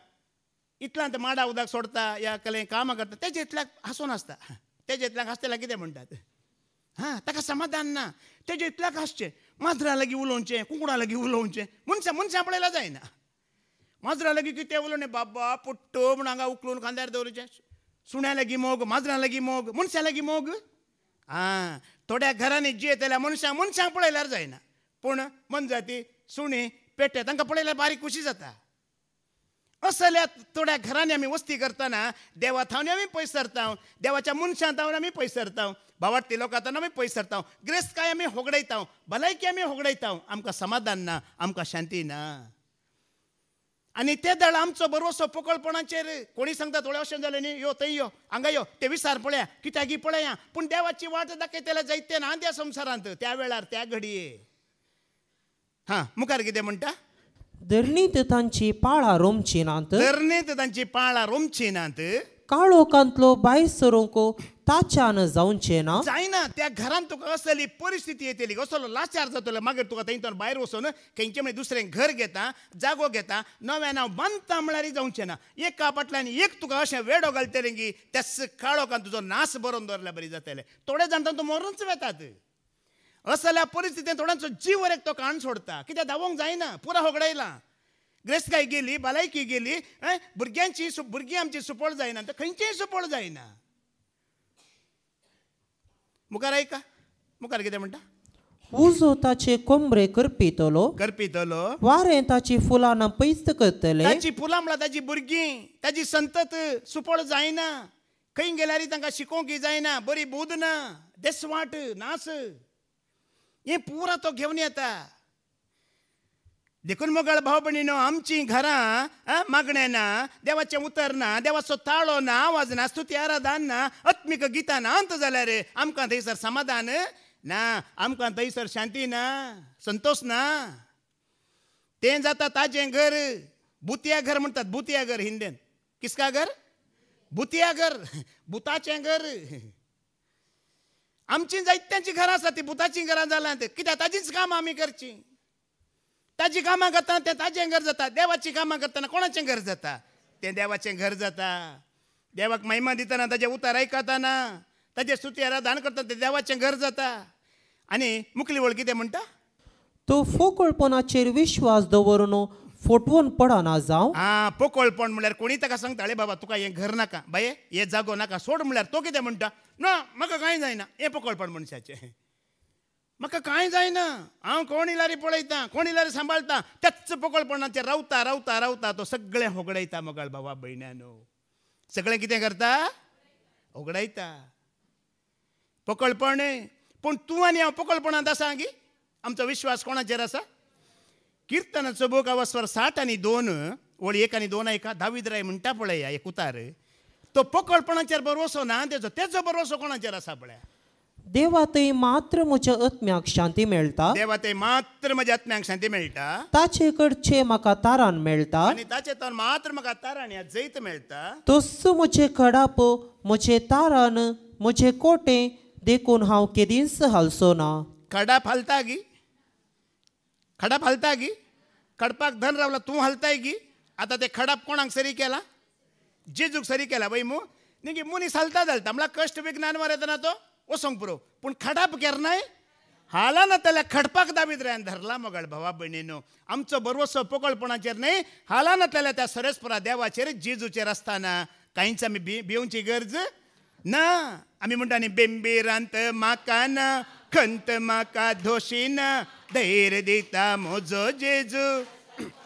इतलांत माडा उदक सोडता या कले कामां करता तेजे इतल्याक हांसून आसता तेजे इतल्याक हांसतेला कितें म्हणटात हां ताका समाधान ना तेजे इतल्याक हांसचें माजरा लागीं उलोवचें कुंकडा लागीं उलोवचें मनशां मनशां पळयलां जायना माजरा लागीं कितें उलोवणें बाबा पुट्टो म्हूण हांगा उखलून खांद्यार दवरचें सुण्या लागीं मोग माजरां लागीं मोग मनशां लागीं मोग आ थोड्या घरांनी जियेतेल्या मनशां मनशांक पळयल्यार जायना पूण मनजाती सुणी पेटे तांकां पळयल्यार बारीक खुशी जाता असल्या थोड्या घरांनी आमी वस्ती करताना देवा थावन आमी पयस सरता देवाच्या मनशां थावन आमी पयस सरता भावार्थी लोकां आमी पयस सरता ग्रेस्काय आमी होगडयता भलायकी आमी होगडयता आमकां समाधान ना आमकां शांती ना आनी ते दळ आमचो बरो रे कोणी सांगता थोड्या वशन झालं न्ही यो थंय यो हांगा यो ते विसार पळया कित्याक पळया पूण देवाची वाट दाखयतल्या जायते ना त्या संसारांत त्या वेळार त्या घडये हा मुखार कितें म्हणटा धरणीत तांची पाळा रोमची नांत धरणीत तांची पाळा रोमची नांत काळो कांतलो बाय सरोको जाऊनचे ना जायना त्या घरान तुका असली परिस्थिती येतली कसलो लाचार जातलो मागीर तुका तर भायर वचून खंयचे म्हणे दुसरें घर घेता जागो घेता नव्या नाव बांदता म्हळ्यार जावचें ना एका कापाटल्यान एक तुका अशें वेडो घालतलें की काळो काळोखान तुजो नास बरोवन दवरल्यार बरी जातले थोडे जाणटा तूं मरूनच वेतात असल्या परिस्थितीन थोड्यांचो जीव एक तो काण सोडता कित्याक दावंग जायना पुरा होगडायला काय गेली भलायकी गेली भुरग्यांची भुरगीं आमची सुपळ जायना तर खंयचीय सुपळ जायना मुखार आयका मुखार कितें म्हणटा उजो ताचे कोंबरे करपितलो करपितलो वारें ताची फुलां पैत करतले ताची फुलां म्हळ्यार ताची भुरगीं ताची संतत सुपळ जायना खंय गेल्यार तांकां शिकोवंक जायना बरी बुद ना देसवाट नास हे पुरा तो घेवन येता देखून मोगळ भाव बहिणीनो आमची घरां मागण्या ना देवाचें उतर ना देवाचो ताळो ना आवाज ना स्तुती आराधान ना आत्मीक गितां ना अंत जाल्या रे आमकां थंयसर समाधान ना आमकां थंयसर शांती ना संतोश ना तें जाता ताजे घर बुतिया घर म्हणटात बुतिया घर हिंदीन किसका घर बुतिया घर भुताचें घर आमची जायत्यांची घरां आसा ती बुताचीं घरां जाल्यात कित्याक ताचींच कामां आमी करचीं ताची कामां करताना ते ताजे घर जाता देवाची कामां करतना कोणाचें घर जाता तें देवाचें घर जाता देवाक महिमा दितना ताचे उतार आयकताना ताचे स्तुती आराधान करता तें देवाचें घर जाता आनी मुकली वळ कितें म्हणटा तूं फोकळपणाचेर विश्वास दवरून फोटवून पडना जावं हा पोकळपण म्हळ्यार कोणी ताका सांगता अरे बाबा तुका हें घर नाका बाये हे जागो नाका सोड म्हळ्यार तो कितें म्हणटा ना म्हाका कांय जायना हें पोकळपण मनशाचें म्हाका कांय जायना हांव इलारी पळयतां इलारी सांबाळटा त्याच पोकळपणाचेर रावता रावता रावता तो सगळें होगडायता मोगाळ बाबा भयण्यानो सगळें कितें करता होगडायता पोकळपणे पूण तूं आनी हांव पोकळपणांत आसा गी आमचो विश्वास कोणाचेर आसा किर्तनाचो बोग अवस्वर साठ आनी दोन ओळी एक आनी दोन एका दावीद राय म्हणटा पळय एक उतार तो पोकळपणाचेर बरोसो ना तेजो तेजो बरोसो कोणाचेर आसा पळया देवातय मात्र म्हज्या आत्म्याक शांती मेळटा देवातय मात्र म्हज्या आत्म्याक शांती मेळटा ताचे कडचे मका तारान मेळटा आणि ताचे तोन मात्र मका तारान या जैत मेळटा सु मुचे खडाप मुचे तारान म्हजे कोटे देखून हांव केदींच हालसो ना खडा फलता गी खडा फलता गी खडपाक धन रावला तू हालताय गी आतां ते खडाप कोणाक सरी केला जेजूक सरी केला बाई मु न्ही मुनी हालता जालता मला कश्ट विज्ञान मरे ना तो पुरो पूण खडाप केरनाय हाला ना त्याला खडपाक दाबीत रायन धरला मगळ भावा भयणीनो आमचो बरोचसो पोकळपणाचेर न्ही हाला ना त्याला त्या सरेस्परा देवाचेर जेजूचेर आसताना कांयच आमी बि भिवची गरज ना आमी म्हणटा न्ही बेंबीरांत माका ना खंत माका धोशी ना धैर्य दिता म्हजो जेजू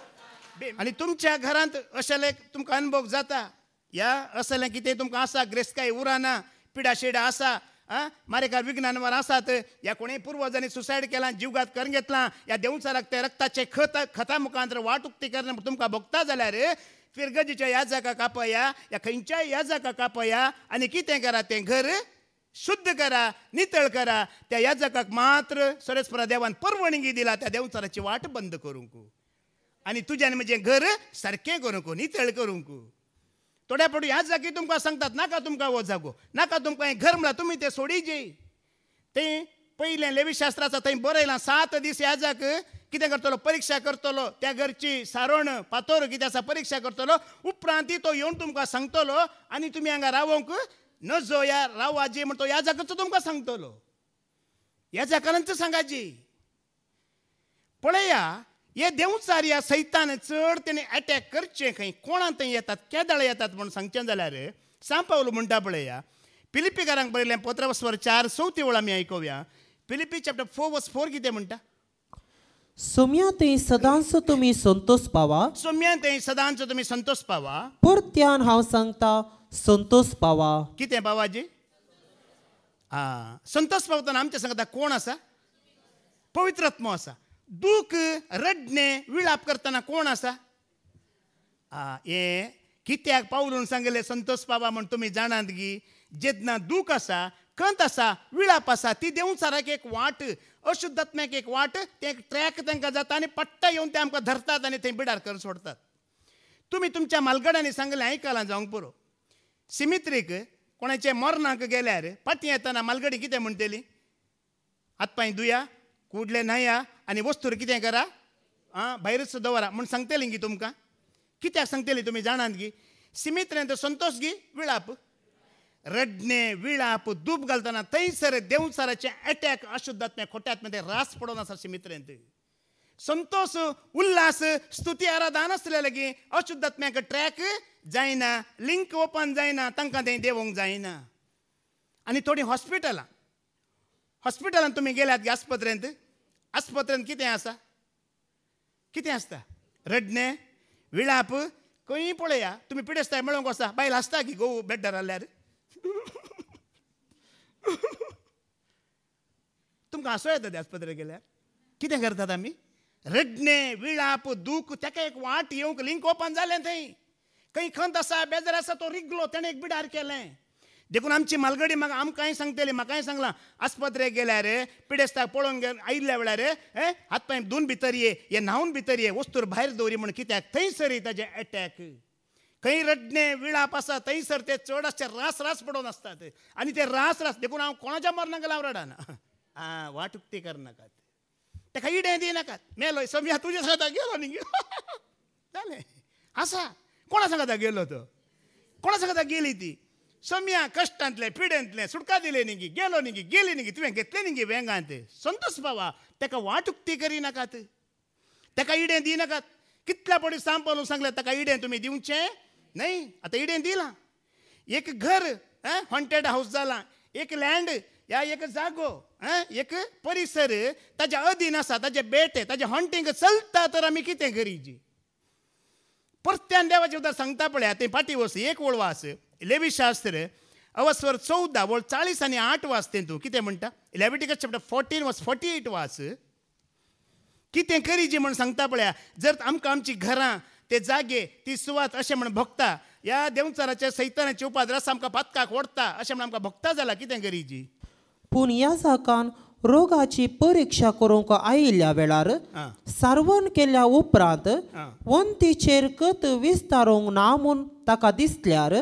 *clears throat* आनी तुमच्या घरांत असले तुमकां अनुभव जाता या असले कितें तुमकां आसा ग्रेस्काय उराना पिडा शिडा आसा आ मारे का वर आसात या कोणी पूर्वजांनी सुसायड केला जीवघात करून घेतला या देऊचा रक्त रक्ताचे खत खता मुखांतर वाट करणे तुमका तुमकां भोगता जाल्यार फिरगजीच्या या जागा कापया या खंयच्याय या जागा कापया आणि कितें करा ते घर शुद्ध करा नितळ करा त्या या जगाक मात्र सरेस्परा देवान परवणगी दिला त्या देवचाराची वाट बंद करूंक आणि तुज्यान म्हणजे घर सारकें करूंक नितळ करूंक थोड्या पडू ह्या जागी तुमकां सांगतात नाका तुमकां हो जागो नाका तुमकां हें घर म्हळ्यार तुमी तें सोडीजे तें पयलें लेवीशास्त्राचो थंय बरयलां सात दीस ह्या जाग कितें करतलो परीक्षा करतलो त्या घरची सारण पातोर कितें आसा परीक्षा करतलो उपरांत तो येवन तुमकां सांगतलो आनी तुमी हांगा रावोंक नजो या म्हण म्हणतो ह्या जागाचो तुमकां सांगतलो ह्या जागारांचो सांगाजी पळया हे देंवचार ह्या सैतान चड तेणें एटॅक करचें खंय कोणा थंय येतात केदळ येतात म्हूण सांगचें जाल्यार सांग पावलो म्हणटा पळया पिलिपीकारांक बरयलें पत्रस्वर चार चवथी वेळ आमी आयकुया Philippians chapter four verse four कितें म्हणटा सोम्यांतय सदांच तुमी संतोष पावा सोम्यांतय सदांच तुमी संतोष पावा परत्यान हांव सांगता संतोष पावा कितें बाबाजी आं संतोष पावतना आमच्या सांगता कोण आसा पवित्रत्म आसा दूख रडणे विळाप करताना कोण असा आ हे कित्याक पावलून सांगले संतोष बाबा म्हण तुम्ही जाणात गी जेदना दूख असा कंत असा विळाप असा ती देवसाराक एक वाट अशुद्धात्म्याक एक वाट ते एक ट्रॅक त्यांना जाता आणि पट्टा येऊन ते आमकां धरतात आणि ते बिडार करून सोडतात तुम्ही तुमच्या मालगड्यांनी सांगले आयकलां जावंक पुरो सिमित्रीक कोणाचे मरणाक गेल्यार पाटी येताना मालगडी कितें म्हणटली आता पांय दुया कुडले न्हाया आणि वस्तूर कितें करा आं भायरूच दवरा म्हूण लिंगी गी तुमकां कित्याक सांगतेली तुमी जाणात गी सिमित्रेन तर संतोष गी विळाप रडणे विळाप दूब घालतना थंयसर देंवसाराचे अटॅक अशुद्धात्म्या खोट्यात्म्या ते रास पडून आसा सिमित्रेन संतोष उल्हास स्तुती आराधा आसले लेगीत अशुद्धात्म्याक ट्रॅक जायना लिंक ओपन जायना तांकां तें देवोंक जायना आनी थोडीं हॉस्पिटलां हॉस्पिटलांत तुमी गेल्यात आस्पत्रेंत आस्पत्रेन कितें आसा कितें आसता रडणें विळाप खंयी पळया तुमी पिडेस्ताय मेळोंक वसा बायल आसता की गोव बेड्डार आल्यार तुमकां आसूं येता ते आस्पत्रेन गेल्यार कितें करतात आमी रडणें विळाप दूख ताका एक वाट येवंक लिंक ओपन जालें थंय खंय खंत आसा बेजार आसा तो रिगलो तेणें एक बिडार केलें देखून आमची मालगडी म्हाका आमकां कांय सांगतेली म्हाका कांय सांगलां रे गेल्या रे पिडेस्ताक पळून गेल आयिल्ल्या वेळार रे हे हात पांय धुवन भितर ये हे न्हावून भितर ये वस्तूर भायर दवरी म्हण कित्याक थंयसर ताजे एटॅक खंय रडणें विळाप आसा थंयसर ते चड असे रास रास पडून आसतात आनी ते रास रास देखून हांव कोणाच्या मरणा गेला हांव रडाना आं वाटुक्ती करनाकात ताका इडें दिनाकात मेलो समया तुज्या सांगता गेलो न्ही गेलो *laughs* जालें आसा कोणा सांगता गेलो तो कोणा सांगता गेली ती ಸಮ್ಯ ಕಷ್ಟಂತಲೆ ಪಿಡೆ सुडका दिले ನಿಂಗೆ गेलो ನಿಂಗೆ गेले ನಿಂಗೆ तुवें घेतले वेंगांत संतोष बाबा तेका बाबा तेका वाटुक्ती करिनाकात तेका इडें दिनाकात कितल्या पडी सांपलो सांगले तेका इडें तुमी दिवचें न्हय आतां इडें दिलां एक घर हॉन्टेड हाऊस झाला एक लँड या एक जागो एक परिसर ताज्या अधीन आसा ताजे बेटे ताज्या हॉन्टिंग चलता तर आमी कितें करीची परत्यान देवाचे उतर सांगता पळय आतां पाठी वस एक वळवास लेवी शास्त्र अवस्वर चौदा वो चाळीस आणि आठ वाच तू कितें म्हणटा Leviticus chapter fourteen verse forty eight वास कितें करीजी म्हण सांगता पळया जर आमकां आमची घरां ते जागे ती सुवात अशें म्हण भोगता ह्या देंवचाराच्या सैतानाचे उपाद्रास आमकां पातकाक ओडता अशें म्हण आमकां भोगता जाला कितें करीजी पूण ह्या साकान रोगाची परिक्षा करूक वेळार सारवण केल्या उपरांत वंतीचेर कत विस्तारूक ना म्हूण ताका दिसल्यार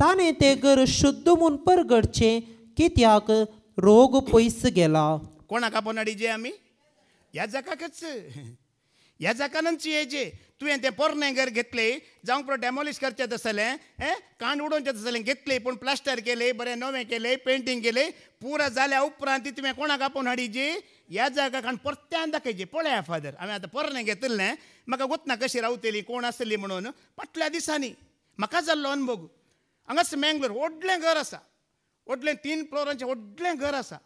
ताने ते घर शुद्ध म्हूण परगडचे कित्याक रोग पयस गेला आमी जगाकच ह्याच्याकनच चुयेचे तुवें तें पोरणें घर घेतले जावं पुरो डेमोलिश करचें तसलें हें कांड उडोवचें तसलें घेतलें पूण प्लास्टर केले बरें नवें केले पेंटींग केलें पुरा जाल्या उपरांत ती तुवें कोणाक आपोवन हाडिची ह्या जागा कारण परत्यान दाखयची पळया फादर हांवें आतां पोरणें घेतलें म्हाका गोतना कशी रावतली कोण आसतली म्हणून फाटल्या दिसांनी म्हाका जाल्लो अनुभव हांगाच मँगलोर व्हडलें घर आसा व्हडलें तीन फ्लोरांचें व्हडलें घर आसा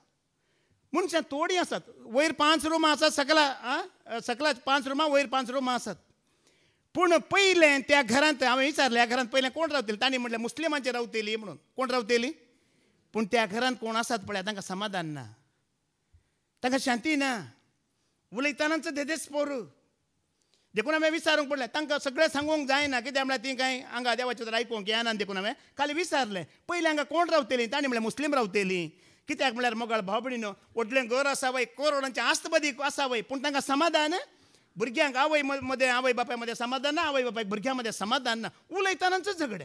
मनशां तोडी आसात वयर पांच रुमां आसात सकला आं सकलाच पांच रुमां वयर पांच रुमां आसात पूण पयलें त्या घरांत हांवें विचारलें ह्या घरांत पयलें कोण रावतली तांणी म्हटलें मुस्लिमांचे रावतली म्हणून कोण रावतली पूण त्या घरांत कोण आसात पळय तांकां समाधान ना तांकां शांती ना उलयतानाचो देदेस पोर देखून हांवें विचारूंक पडलें तांकां सगळें सांगूंक जायना कित्याक म्हळ्यार ती कांय हांगा देवाचें तर आयकूंक येना देखून हांवें खाली विचारलें पयलीं हांगा कोण रावतली तांणी म्हळ्यार मुस्लीम रावतली कित्याक म्हळ्यार मोगाळ भावभणीनो व्हडलें घर आसावय कोरोडांचें आस्तबदीक आसावय पूण तांकां समाधान भुरग्यांक आवय मदें आवय बापाय मदें समाधान ना आवय बापायक भुरग्यां मदें समाधान ना उलयतनाच झगडे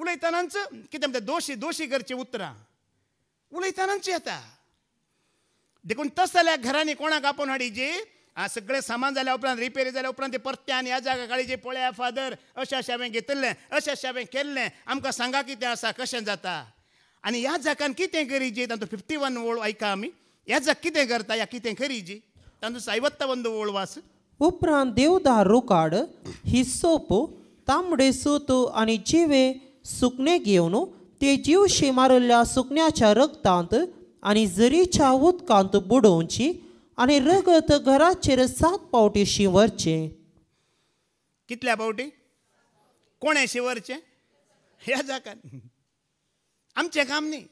उलयतनाच कितें म्हणटा दोशी दोशी करचीं उतरां उलयतनाच येता देखून तस जाल्यार घरांनी कोणाक आपोवन हाडी जी सगळें सामान जाल्या उपरांत रिपेर जाल्या उपरांत ते परत्या आनी ह्या जागा काळजी पळया फादर अशें अशें हांवें घेतिल्लें अशें अशें हांवें केल्लें आमकां सांगा कितें आसा कशें जाता आनी ह्या जाकान कितें करिजी तातूंत फिफ्टी वन ओळ आयका आमी ह्या जाक कितें करता ह्या कितें करिजी तातूंत सायवत्ता वळ ಓಳ್ उपरांत देवदार ದೇವದಾರ್ ರುಕಾಡ್ ಹಿಸ್ಸೋಪು तांबडे सोतो आनी जिवे सुकणे घेवन ते जीव मारल्या सुकण्याच्या रगतांत आनी जरीच्या उदकांत बुडोवची आनी रगत घराचेर सात पावटी शिंवरचे कितल्या पावटी कोणे शिंवरचे ह्या जाकान आमचें काम न्ही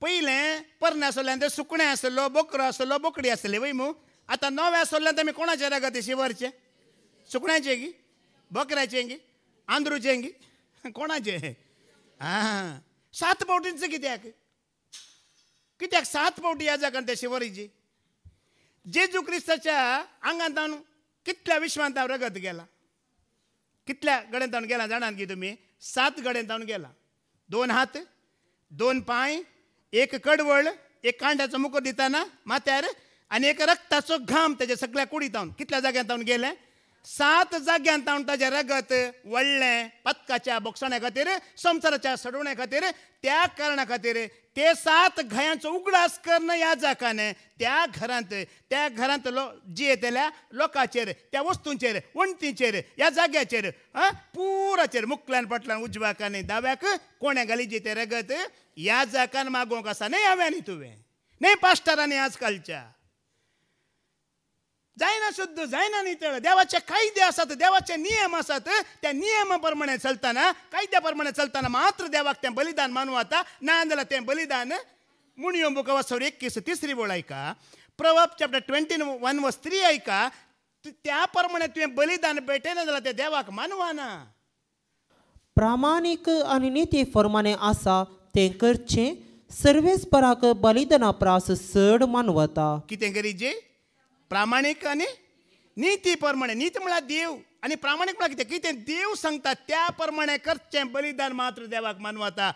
पयलें पर्ण आसल्यान ते सुकणें आसलो बोकरो आसलो बोकडी आसली वय मू आतां नवें आसल्यान आमी कोणाचे रागात शिवरचें सुकण्याचें गी बोकऱ्याचें गी आंद्रुचें गी कोणाचें आं सात पावटींचं कित्याक कित्याक सात पावटी या जागान त्या शिवरीची जेजू क्रिस्ताच्या आंगांत तावन कितल्या विश्वान रगत गेला कितल्या गडेन गेला जाणात की तुमी सात गडेन गेला दोन हात दोन पाय एक कडवळ एक कांड्याचो मुको दिताना माथ्यार आणि एक रक्ताचो घाम त्याच्या सगळ्या कुडीतावन कितल्या जाऊन गेले सात जाग्यां ताजे रगत व्हडलें पत्काच्या बोक्षण्या खातीर संवसाराच्या सडवण्या खातीर त्या कारणा खातीर ते सात घयांचो उगडास करणं ह्या जाकान त्या घरांत त्या घरांत लो जे लोकांचेर त्या वस्तूंचेर वणटींचेर ह्या जाग्याचेर पुराचेर मुकल्यान पटल्यान उजवाक आनी दाव्याक कोणे घाली जी ते रगत ह्या जाकान मागोवंक आसा न्ही हांवें न्ही तुवें न्ही पास्टरांनी आजकालच्या जायना शुद्ध जायना नितळ देवाचे कायदे असत देवाचे नियम असत त्या नियमा प्रमाणे चलताना कायद्या प्रमाणे चलताना मात्र देवाक तें बलिदान मानू आता ना जाल्यार तें बलिदान मुणयो बुक वसोर एकवीस तिसरी बोळ आयका प्रवप चॅप्टर ट्वेंटी वन व स्त्री आयका त्या प्रमाणे तुवें बलिदान भेटयना जाल्यार तें देवाक मानवाना प्रामाणीक आनी निती फरमाने आसा तें करचें सर्वेस्पराक बलिदाना प्रास चड मानवता कितें जे प्रामाणिक आणि नीती प्रमाणे नीती म्हळ्यार देव आणि प्रामाणिक म्हणा कितें कितें देव सांगता त्या प्रमाणे करचें बलिदान मात्र देवाक मानवता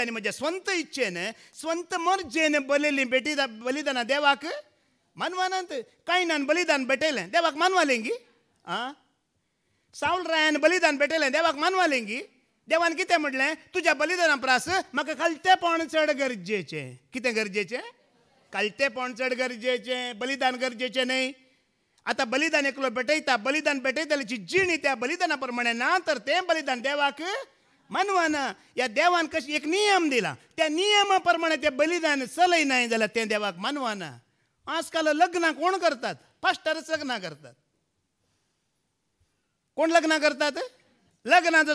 आनी म्हज्या स्वंत इच्छेन स्वंत मर्जेन बलयली भेटी बलिदानां देवाक काय ना बलिदान भेटयलें देवाक मानवालें गी आ सावल रायान बलिदान भेटयलें देवाक मानवालें गी देवान कितें म्हटलें तुज्या बलिदाना प्रास म्हाका खालतेपण चड गरजेचें कितें गरजेचें कालते पोणचड गरजेचे बलिदान गरजेचे नाही आता बलिदान एकलो पेटयता बलिदान पेटयताल्याची जिणी त्या बलिदाना प्रमाणे ना तर ते बलिदान देवाक मानवाना या देवान कशी एक नियम दिला त्या नियमा प्रमाणे ते बलिदान चलय नाही जाल्यार ते देवाक मानवाना आजकाल लग्न कोण करतात फास्टारच लग्न करतात कोण लग्न करतात लग्नाचो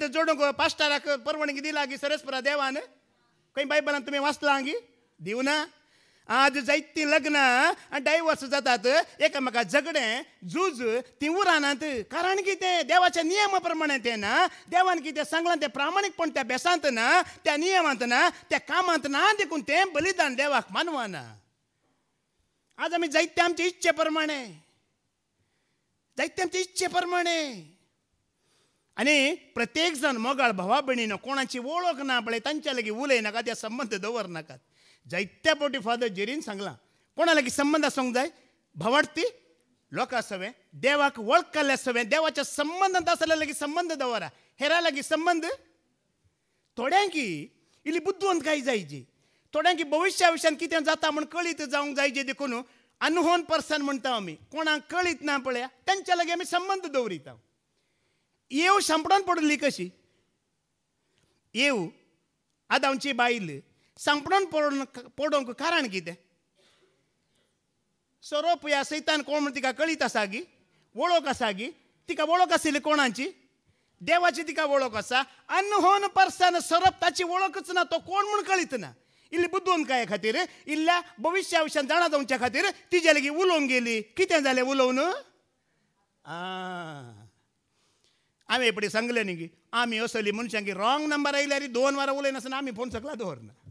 ते जोडूंक पास्टराक परवणगी दिला की सरस्परा देवान खंय बायबलान तुम्ही वाचला गी दिवना आज जायती लग्ना डायवर्स जातात एकामेका झगडे झूज ती उरानात कारण की ते देवाच्या नियमा प्रमाणे तें ना देवान कितें सांगला तें प्रामाणीकपण त्या बेसांत ना त्या नियमांत ना त्या कामांत ना देखून ते बलिदान देवाक मानवाना आज आम्ही जायते आमचे इच्छे प्रमाणे जायते आमचे इच्छे प्रमाणे प्रत्येक जण मोगाळ भावा ना कोणाची ओळख ना पळय तांच्या उलय उलयनाका त्या संबंध दवरनाकात जैत्या पोटी फादर जेरीन कोणाला की संबंध आसूंक जाय भवार्थी लोक असावे देवाक वळखले असावे देवाच्या संबंधांत आसले लागीं संबंध दवारा हेरा लागीं संबंध थोड्यांकी इल्ली बुद्धवंत जायची थोड्यांकी भविश्या विशयान कितें जाता म्हूण कळीत जावंक जाय देखून अनहोन पर्सन म्हणटा आम्ही कोणाक कळीत ना पळया त्यांच्या लागीं आम्ही संबंध दवरिता येऊ शांपडून पडली कशी येऊ आदांची बायल सांपडून पडून कारण कारण ಕಿದೆ सोरोप या सैतान कोण म्हणून तिका कळीत आसा गी वळख आसा गी तिका वळख आशिल्ली कोणाची देवाची तिका वळख आसा अनहोन पर्सन सोरोप ताची वळखच ना तो कोण म्हूण कळीत ना इल्ली बुद्धून काय खातीर इल्ल्या भविश्या विशयान जाणा जावच्या खातीर तिच्या लेगीत उलोवंक गेली कितें जालें उलोवन हांवें एपडी सांगलें न्ही गी आमी असली मनशांगे रॉंग नंबर आयल्यार दोन वरां उलयनासतना आमी फोन सगळ्या दवरना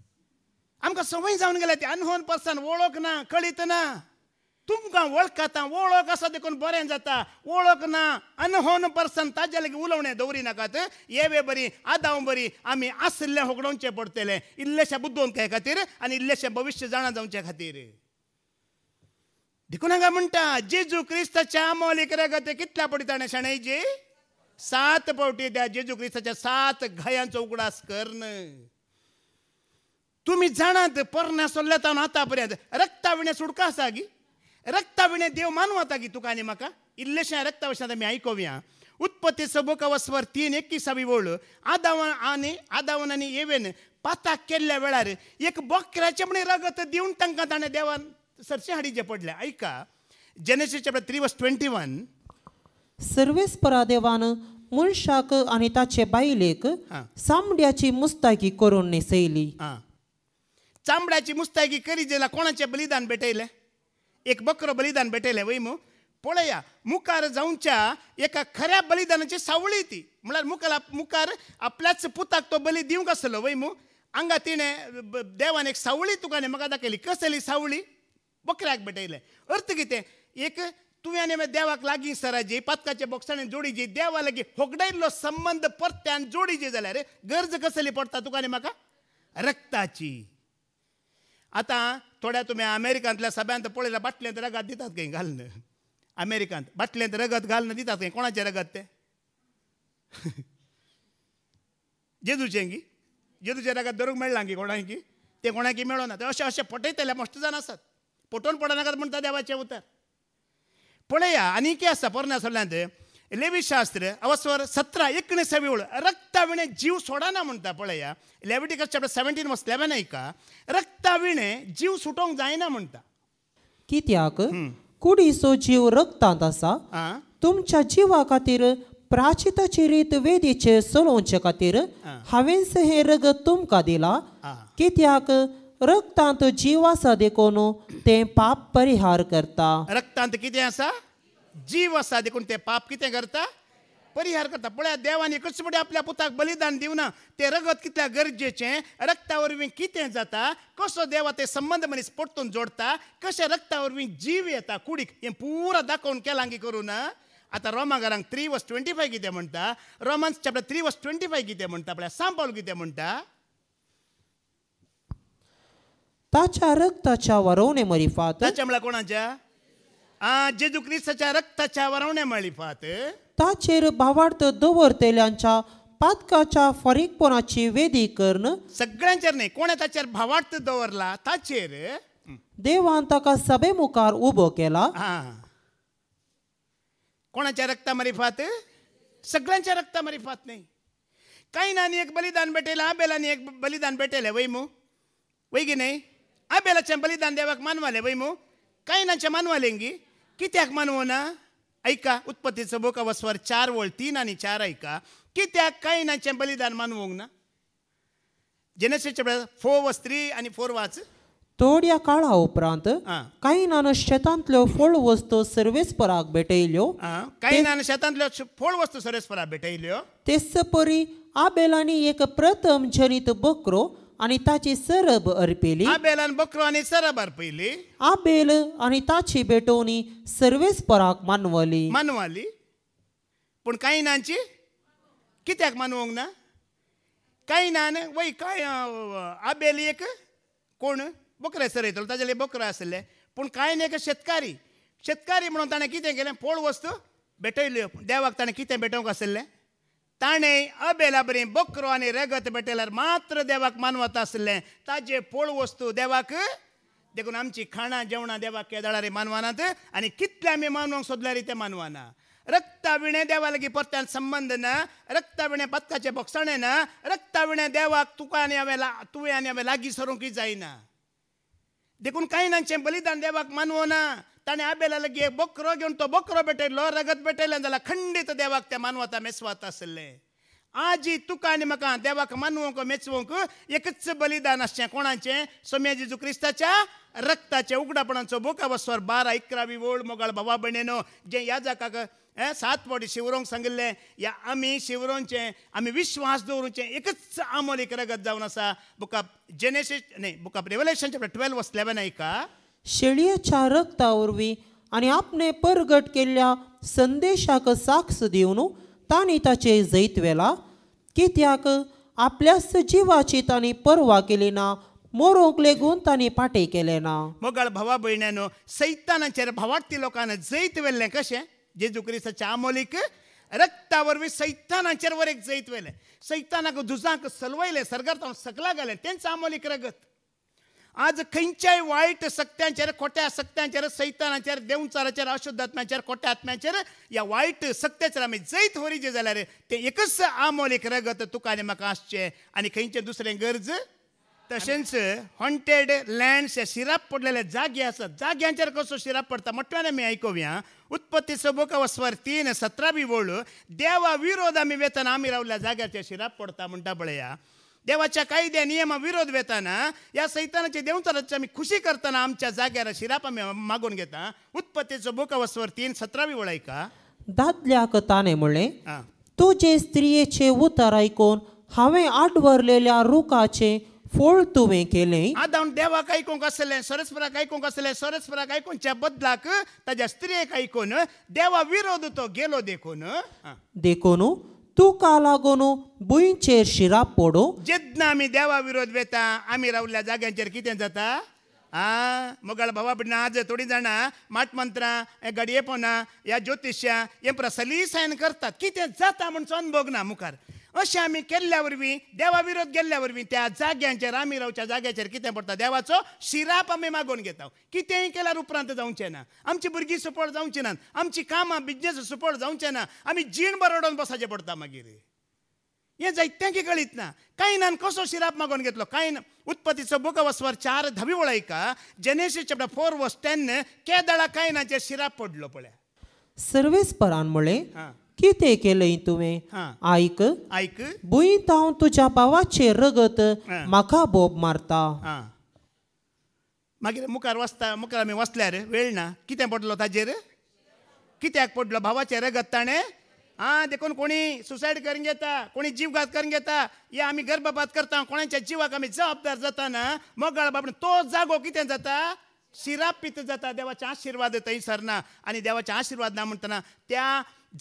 आमकां संवय जावन गेल्या ती अनहोन पर्सन वळख ना कळीत ना तुमकां वळखता वळख आसा देखून बरें जाता वळख ना अनहोन पर्सन ताजे लेगीत उलोवणें नाकात येवे बरी आदांव बरी आमी आसले होगडोवचें पडटलें इल्लेशें बुद्दोन काय खातीर आनी इल्लेशें भविश्य जाणा जावचे खातीर देखून हांगा म्हणटा जेजू क्रिस्ताच्या मौलीक रेगते कितल्या पटी ताणें शाणेजी सात पावटी त्या जेजू क्रिस्ताच्या सात घयांचो उगडास न्हय तुम्ही जाणात परण्या सोल्ल्यातावन आतापर्यंत रक्ताविणे सुडका आसा गी रक्ताविणे देव मानवता गी तुका आनी म्हाका इल्लेशा रक्ताविशें आमी आयकोवया उत्पत्ती सबोक वस्वर तीन एकविसावी ओळ आदावन आनी आदावन आनी येवेन पाताक केल्ल्या वेळार एक बकऱ्याचे म्हणे रगत देऊन तांकां ताणें देवान सरसे हाडी पडलें आयका Genesis chapter three verse twenty one सर्वेस परा देवान मनशाक आनी ताचे बायलेक सामड्याची मुस्ताकी करून न्हेसयली चांबड्याची मुस्तायगी करी जेला कोणाचे बलिदान भेटयलें एक बकरो बलिदान भेटयलें वैमो पळया मुखार जाऊनच्या एका खऱ्या बलिदानाची सावळी ती म्हळ्यार मुखार मुखार आपल्याच पुताक तो बली दिवंक आसलो वैमो हांगा तिणें देवान एक सावळी तुकाने म्हाका दाखयली कसली सावळी बकऱ्याक भेटयलें अर्थ कितें एक तुवें आनी लागी देवाक लागीं सराजी बॉक्साने जोडी जोडीजी देवा लागीं होगडायिल्लो संबंद परत्यान जोडीजी जाल्यार गरज कसली पडटा तुका आनी म्हाका रक्ताची आता थोड्या तुम्ही अमेरिकांतल्या सभ्यांत पळयला बाटलेंत रगत दितात काही घालणं अमेरिकांत बाटलेंत रगत घालणं दितात काही कोणाचे रगत ते *laughs* जेजूचे गी जेजूचे रगत दरूक मेळ्ळां की कोणाक की ते कोणाकी मेळोना ते अशें अशें पटयतले मस्त जाण आसात पटोवन पडनाकात म्हणटा देवाचे उतर पळया कितें आसा पोरण्या सोडल्यान ते लेवी शास्त्र अवस्वर सतरा एकोणीसावी ओळ रक्ताविणे जीव सोडाना म्हणटा पळया Leviticus chapter seventeen verse eleven ऐका रक्ताविणे जीव सुटोंक जायना म्हणटा कित्याक कुडीचो जीव रक्तांत आसा तुमच्या जिवा खातीर प्राचित चिरीत वेदीचे चलोवचे खातीर हांवेंच हे रगत तुमकां दिला कित्याक रक्तांत जीव आसा देखून ते पाप परिहार करता रक्तांत कितें आसा जीव असा देखून ते पाप कितें करता परिहार करता पळय देवान एकच फुडें आपल्या पुताक बलिदान दिवना ते रगत कितल्या गरजेचें रक्ता वरवीं कितें जाता कसो देवा ते संबंध मनीस परतून जोडता कशें रक्ता वरवीं जीव येता कुडीक हें पुरो दाखोवन केलांगी करून आतां रोमा घरांक थ्री वस ट्वेंटी फाय कितें म्हणटा Romans chapter three verse twenty five कितें म्हणटा पळय सांबाळ कितें म्हणटा ताच्या रक्ताच्या वरवणे मरी ताच्या म्हळ्यार कोणाच्या जेजू क्रिस्ताच्या रक्ताच्या माळी पाहत ताचेर भावार्थ दवरतेल्यांच्या पातकाच्या फरीकपणाची वेदी करण सगळ्यांचेर न्ही कोणा ताचेर भावार्थ दवरला ताचेर देवान ताका सभे मुखार उबो केला कोणाच्या रक्ता मरीफात सगळ्यांच्या रक्ता मरीफात नाही काही नानी एक बलिदान भेटेल आबेलानी एक बलिदान भेटेल वैमू वैगी नाही आबेलाचे बलिदान देवाक मानवाले वैमू काही नाचे मानवाले गी कित्याक ना ऐका उत्पत्तीचो बोक वसवर चार वळ तीन आनी चार ऐका कित्याक ना बलिदान मानवंक ना जेनेसिसचे फोर वस थ्री आनी फोर वाच थोड्या काळा उपरांत कायनान शेतांतल्यो फळ वस्तू सर्वेस्पराक भेटयल्यो कायनान शेतांतल्यो फळ वस्तू सर्वेस्पराक भेटयल्यो तेस परी आबेलांनी एक प्रथम जनित बकरो आणि ताची सरब अर्पिली आबेल आणि सरब अर्पिली आबेल आणि ताची बेटोनी सर्वेस पराक मानवली मानवाली पण काही नांची कित्याक मानवंक ना काही नान वय काय आबेल एक कोण बकरे सरयतलो ताजेले बकरे आसले पूण कांय एक शेतकारी शेतकारी म्हणून ताणें कितें केलें पोळ वस्तू भेटयल्यो देवाक ताणें कितें भेटोवंक आशिल्लें ताणे अबेला बरी बकरो रगत रगत मात्र देवाक मानवत मानवत असले ताजे पोळ वस्तू देवाक देखून आमची खाणा जेवणा देवाक केदळारे मानवानात आणि कितले आम्ही मानवांक सोदल्यारी ते मानवाना विणे देवा लागी परत्यान संबंध ना विणे पत्काचे बक्षणे ना विणे देवाक तुका आनी हांवें ला तुवें आनी हांवें लागीं जायना देखून काही नांचे बलिदान देवाक मानवना बोकरो ಆಬೇಲೆ तो बोकरो ಉಂಟು लो रगत ರಗತ್ ಬೆಟ್ಟೆಲ್ಲ खंडित देवाक त्या ಮಾನವತ मेसवात ಸಲ್ಲೆ आजी तुका आनी म्हाका देवाक मानवंक मेचवंक एकच बलिदान आसचें कोणाचें सोम्या जेजू क्रिस्ताच्या रक्ताचे उगडापणाचो बोका बसवर बारा इकरावी ओळ मोगाळ बाबा भयणेनो जे या जागाक सात फावटी शिवरोंग सांगिल्लें या आमी शिवरोंचे आमी विश्वास दवरुचें एकच आमोल रगत जावन आसा बुका जेनेसिस नाही बुका रेवलेशन ट्वेल्व ट्वेल्व वसलें आयका शेळयेच्या रक्तावरवीं आणि आपणे परगट केल्ल्या संदेशाक साक्ष देऊन तांणी ताचे जैत व्हेला कित्याक आपल्या जिवाची तांणी पर्वा केली ना मोरोक लेगून तांणी पाटे केले ना मोगाळ भावा भयण्यानो सैतानाचेर भावार्थी लोकांना जैत व्हेल्लें कशें जेजू क्रिस्ताच्या आमोलीक रक्ता वरवीं सैतानाचेर वर एक जैत व्हेलें सैतानाक दुजाक सलवयलें सरगर्तांव सकला घालें त्यांचा आमोलीक रगत आज खंयच्याय वायट सक्त्यांचेर खोट्या सक्त्यांचेर सैतानाचेर देंवचाराचेर अशुद्धात्म्याचेर खोट्या आत्म्याचेर या वाईट सक्त्याचेर आमी जैत व्हरीचे रे ते एकच आमोल रगत तुका आनी म्हाका आसचें आनी खंयचें दुसरें गरज तशेंच हॉन्टेड लँड्स हे शिराप पडलेले जागे आसात जाग्यांचेर कसो शिराप पडटा म्हटल्यार आमी आयकुया उत्पत्ती सबोका स्वार तीन सतरा बी वळ देवा विरोध आमी वेतन आमी रावल्या जाग्याचेर शिराप पडता म्हणटा पळया देवाच्या कायद्या नियमा विरोध वेताना या सैतानाचे देवताराची मी खुशी करताना आमच्या जाग्यावर शिराप मागून घेता उत्पत्तीचं बुक तीन सतरावी वळ ऐका दादल्याक कथाने म्हणले तू जे स्त्रियेचे उतार ऐकून हांवें आडवरलेल्या रुखाचे फोळ तुवे केले आदावन देवाक आयकूंक आसलें सरस्वराक आयकूंक आसलें सरस्वराक आयकूनच्या बदलाक ताज्या स्त्रियेक कोण देवा विरोध तो गेलो देखून देखून लागून बुईंचेर शिरा पोडो जेदना आम्ही देवा विरोध वेता आम्ही रावल्या जाग्यांचेर कितें जाता आ मुगळ भावा भिण आज थोडी जाणां माटमंत्रां हे पोना या ज्योतिश्या हे प्रसली सायन करतात कितें जाता म्हण सोन भोगना मुखार अशें आमी केल्ल्या वरवीं देवा विरोध गेल्ल्या वरवीं त्या जाग्यांचेर आमी रावच्या जाग्याचेर कितें पडटा देवाचो शिराप आमी मागून घेता कितेंय केल्यार उपरांत जावचें ना आमची भुरगीं सुपळ जावचीं नात आमची कामां बिजनेस सुपळ जावचें ना आमी जीण बरोडोन बसाचें पडटा मागीर हे की कळीत ना कायनान कसो शिराप मागून घेतलो ना उत्पत्तीचो बुक वसवर चार धवी वळयका Genesis chapter four verse ten ten केदळा कायनाचेर शिराप पडलो पळय सर्वेस परान कितें केलें तुवें आयक आयक बुई ताव तुज्या भावाचेर रगत म्हाका बोब मारता मागीर मुखार वचता मुखार आमी वसल्यार वेळ ना कितें पडलो ताजेर कित्याक पडलो भावाचे रगत ताणें आं देखून कोणी सुसायड करून घेता कोणी जीवघात करून घेता हे आमी गर्भपात करता कोणाच्या जिवाक आमी जबाबदार जाताना मोगाळ बाबा तो जागो कितें जाता शिराप पित जाता देवाचे आशिर्वाद थंयसर ना आनी देवाचे आशिर्वाद ना म्हणटना त्या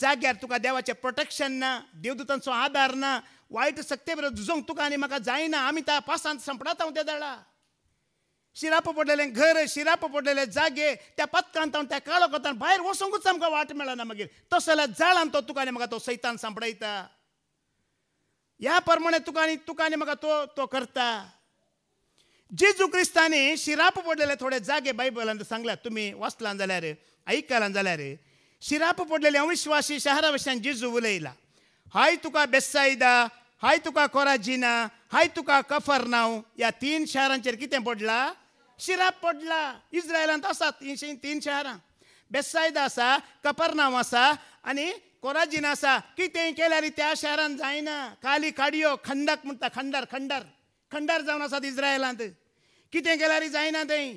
जाग्यार तुका देवाचें प्रोटेक्शन ना देवदुतांचो आदार ना वायट सक्ते बरोबर झुजोंक तुका आनी म्हाका जायना आमी त्या पासांत संपडात हांव त्या दाळा शिराप पडलेलें घर शिराप पडलेले जागे त्या पत्कांत हांव त्या काळो कोतान भायर वसोंकूच आमकां वाट मेळना मागीर तसो जाल्यार जाळान तो तुका आनी म्हाका तो सैतान सांपडयता ह्या प्रमाणे तुका आनी तुका आनी म्हाका तो तो करता जेजू क्रिस्तांनी शिराप पडलेले थोडे जागे बायबलान सांगल्यात तुमी वाचलां जाल्यार आयकलां जाल्यार पडलेले अविश्वासी शहरा ಶಹರವಶನ್ जेजू उलयला हाय तुका बेस्सायदा हाय तुका कोराजिना हाय तुका कफर नाव या तीन शहरांचेर कितें पडला शिराप पडला इस्रायलांत आसा तीन तीन शहरां बेस्सायदा आसा नांव आसा आनी कोराजीन आसा कितें केल्यार त्या शहरान जायना काली काडयो खंडक म्हणटा खंडर खंडर खंडर जावन आसात इस्रायलांत कितें केल्यार जायना थंय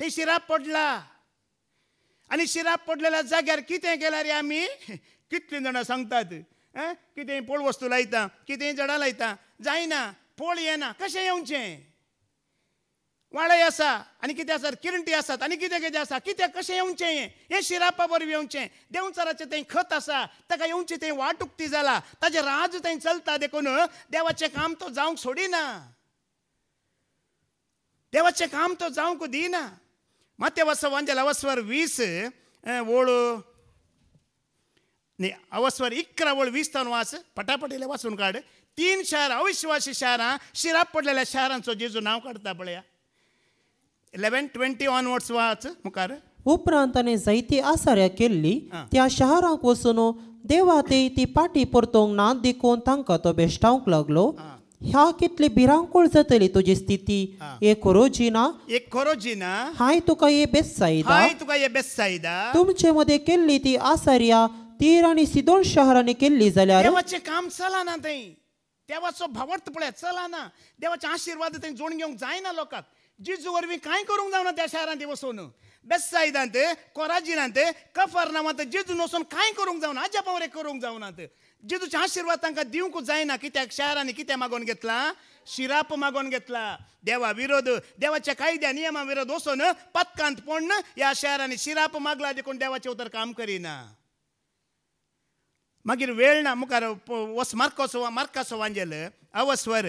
थंय शिराप पडला आणि शिराप पडलेल्या जाग्यार कितें केलां रे आमी कितलीं जाणां सांगतात कितें पोळ वस्तू लायता कितेंय झाडां लायता जायना पोळ येना कशें येवचें वाळय आसा आनी कितें आसा किरंटी आसात आनी कितें कितें आसा कितें कशें येवचें हें शिरापा बरोबर येवचें देंवचाराचें तें खत आसा ताका येवचें तें वाटुकती उक्ती जाला ताजें राज तें चलता देखून देवाचें काम तो जावंक सोडिना देवाचें काम तो जावंक दिना ಮತ್ತೆ ಹೊಸ ಒಂಜಲ್ अवस्वर ವೀಸ್ ಓಳು नी अवस्वर इकरा वळ तान वास पटापटीले वासून काढ तीन शहर अविश्वासी शारां शिराप पडलेल्या शारांचो जेजू नाव काढता पळया इलेवन ट्वेंटी ऑनवर्ड्स वाच मुखार उपरांत ताणें जायती आसार्या केल्ली त्या शारांक वसून देवा ती पाटी परतोंक ना देखून तांकां तो बेश्टावंक लागलो ह्या कितली भिरांकूळ जातली तुजी स्थिती हे हे एक ना हाय तुका हे बेस्सायदा हाय तुका हे बेस्सायदा तुमचे मध्ये केली ती आसारिया तीर आणि सिदोन शहराने केली जाल्यार देवाचे काम चला ना थंय देवाचो भावार्थ पळय चला ना देवाचे आशिर्वाद थंय जोडून घेवंक जायना लोकांक जिजू वरवीं कांय करूंक जावना त्या शारांत वचून बेस्सायदांत कोराजिनांत कफरनामांत जिजू नसून कांय करूंक जावना करू करूंक जावनात जेजूच्या आशीर्वाद तांकां दिवंक जायना कित्याक शारांनी कितें मागोन घेतला शिराप मागोन घेतला देवा विरोध देवाच्या कायद्या नियमा विरोध वचून पत्कांत पण ह्या शारांनी शिराप मागला देखून देवाचे उतर काम करिना मागीर वेळ ना मुखार वस मार्कोसो मार्कासो वांजेल अवस्वर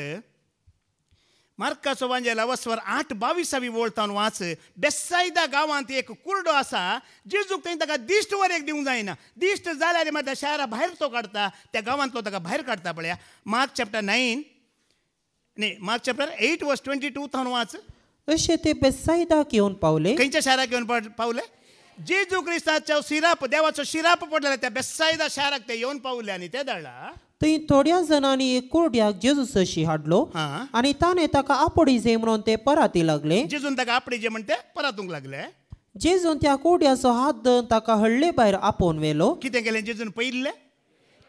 मार्काचो वांजेला वसवर आठ बावीसावी वळतावन वाच बेसायदा गांवांत एक कुर्डो आसा जेजूक थंय ताका दिश्ट वर एक दिवंक जायना दिश्ट जाल्यार मात त्या शारा भायर तो काडटा त्या गांवांतलो ताका भायर काडटा पळया मार्क चॅप्टर नायन न्ही Mark chapter eight verse twenty two थावन वाच अशें ते बेसायदाक येवन पावले खंयच्या शाराक येवन पावले जेजू क्रिस्ताचो शिराप देवाचो शिराप पडलेला त्या बेसायदा शाराक ते येवन पावले आनी ते धाडला थंय थोड्या जणांनी एक जेजूस शी हाडलो आणि ताणें ताका जे म्हणून ते पराती लागले जेजून ताका आपडी जे ते परातूंक लागले जेजून त्या कुर्ड्याचो हात धरून ताका हळ्ळे भायर आपोवन व्हेलो कितें केलें जेजून पयल्ले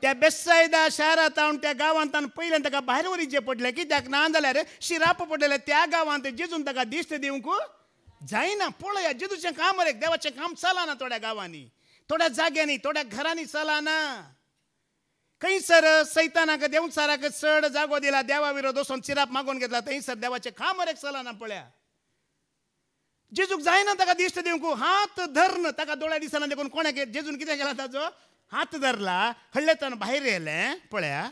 त्या बेसायदा शारांत हावन त्या गांवांत ताणें पयलें ताका भायर वरीचें पडलें कित्याक ना जाल्यार शिराप पडलेले त्या गांवांत जेजून ताका दिश्ट दिवंक जायना पळया जेजूचें काम रे देवाचें काम चलाना थोड्या गांवांनी थोड्या जाग्यांनी थोड्या घरांनी चलाना कैसर सैतानाक देऊन साराक चड जागो दिला देवा विरोध असून चिराप मागून घेतला थंयसर देवाचे खांबर एक सलाना पळ्या जेजूक जायना ताका दिश्ट दिवंक हात धरन ताका डोळ्या दिसना देखून कोणाक जेजून कितें केला ताजो हात धरला हडलेतान बाहेर येले पळया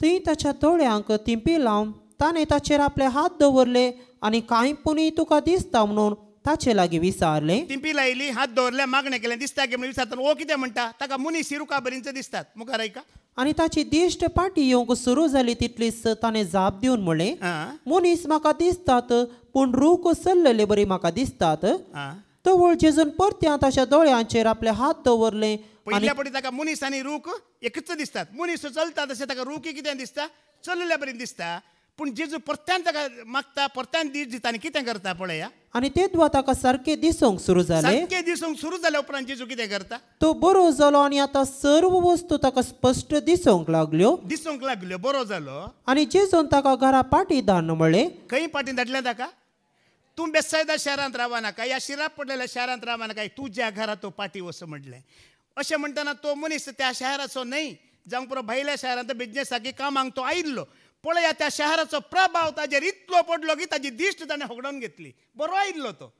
थंय ताच्या दोळ्यांक तिंपी लावन ताणें ताचेर आपले हात दवरले आनी कांय पुनी तुका दिसता म्हणून ताचेलागी विचारले तिंपी लायली हात दोरले मागणे केले दिसता की म्हणून विचारता ओ कितें म्हणटा ताका मुनिसी रुकाबरींच दिसतात मुखार आयका आणि ताची दिश्ट पाटी येवंक सुरू झाली तितलीच ताणें जाप देऊन म्हणले मुनीस म्हाका दिसतात पूण रूक सल्लले बरी म्हाका दिसतात वळ जेजून परत्या ताच्या दोळ्यांचेर आपले हात दवरले आणि पटी ताका मनीस आनी रूक एकच दिसतात मुनीस चलता तशें ताका रूकी कितें दिसता चलल्या बरी दिसता पूण जेजू परत्यान ताका मागता परत्यान दीस दिता आनी कितें करता पळया आनी ते ताका सारके दिसोंक सुरू जाले सारके दिसूंक सुरू जाल्या उपरांत जेजू कितें करता तो बरो जालो आनी आतां सर्व वस्तू ताका स्पश्ट दिसोंक लागल्यो दिसोंक लागल्यो बरो जालो आनी जेजून ताका घरा पाटी धाडन म्हळें खंय पाटी धाडलें ताका तूं बेसायदा शारांत रावनाका ह्या शिराप पडलेल्या शारांत तूं तुज्या घरा तो पाटी वचो म्हटलें अशें म्हणटना तो मनीस त्या शहराचो न्हय जावं पुरो भायल्या शारांत बिजनेसाकी कामांक तो आयिल्लो पळया त्या शहराचो प्रभाव ताजेर इतलो पडलो की ताजी दिश्ट ताणें होगडोवन घेतली बरो आयिल्लो तो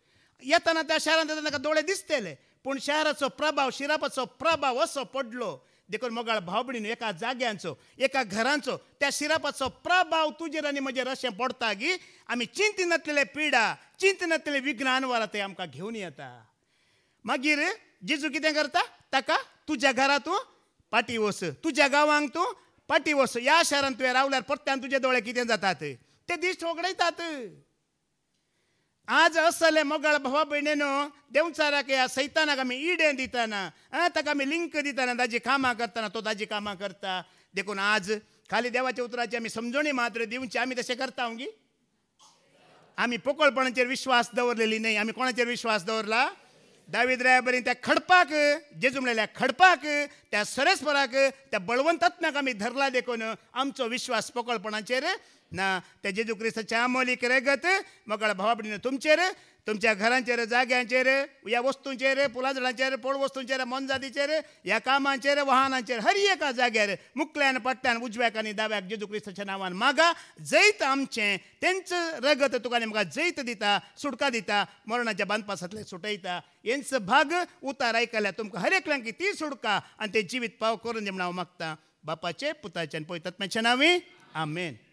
येताना त्या शहरांत येता ताका दोळे दिसतेले पूण शहराचो प्रभाव शिरापाचो प्रभाव असो पडलो देखून मोगाळ भावभणीन एका जाग्यांचो एका घरांचो त्या शिरापाचो प्रभाव तुजेर आनी म्हजेर अशें पडटा की आमी चिंतनांतले पिडा चिंतनांतले विघ्न वरां ते आमकां घेवन येता मागीर जिजू कितें करता ताका तुज्या घरा तूं पाटी वस तुज्या गांवांक तूं पाटी वस या शहरात तुवें रावल्यार परत्यान तुजे दोळे कितें जातात ते दिश्ट वगडयतात आज असले मोगाळ भावा भयणेनो देंवचाराक ह्या सैतानाक आमी इडें दिताना ताका आमी लिंक दिताना ताजी कामां करताना तो ताजी कामां करता देखून आज खाली देवाच्या उतराची आमी समजणी मात्र दिवची आमी तशें करता आम्ही आमी पोकळपणाचेर विश्वास दवरलेली न्हय आमी कोणाचेर विश्वास दवरला दाविद्र्याबरी त्या खडपाक जे जुमलेल्या खडपाक त्या सरस्पराक त्या बळवंतात्म्याक आमी धरला देखून आमचो विश्वास पोकळपणाचेर ना त्या जेजू ख्रिस्ताच्या अमोली रे मग मगळ तुमचेर तुमच्या घरांचेर जाग्यांचेर या वस्तूंचेर फुलां पोळ वस्तूंचेर मोनजातीचेर ह्या कामांचेर वाहनांचेर हर एका जाग्यार मुकल्यान पट्ट्यान उजव्याक आनी दाव्याक जेजू ख्रिस्ताच्या नांवान मागा जैत आमचें तेंच रगत तुका म्हाका जैत दिता सुटका दिता मरणाच्या बांदपासांतले सुटयता हेंच भाग उतार आयकल्या तुमकां हर एकल्यांक ती सुटका आनी ते जिवीत पाव करून दे हांव मागता बापाचे पुताचे आनी पळयतात मातशें नांवी आमेन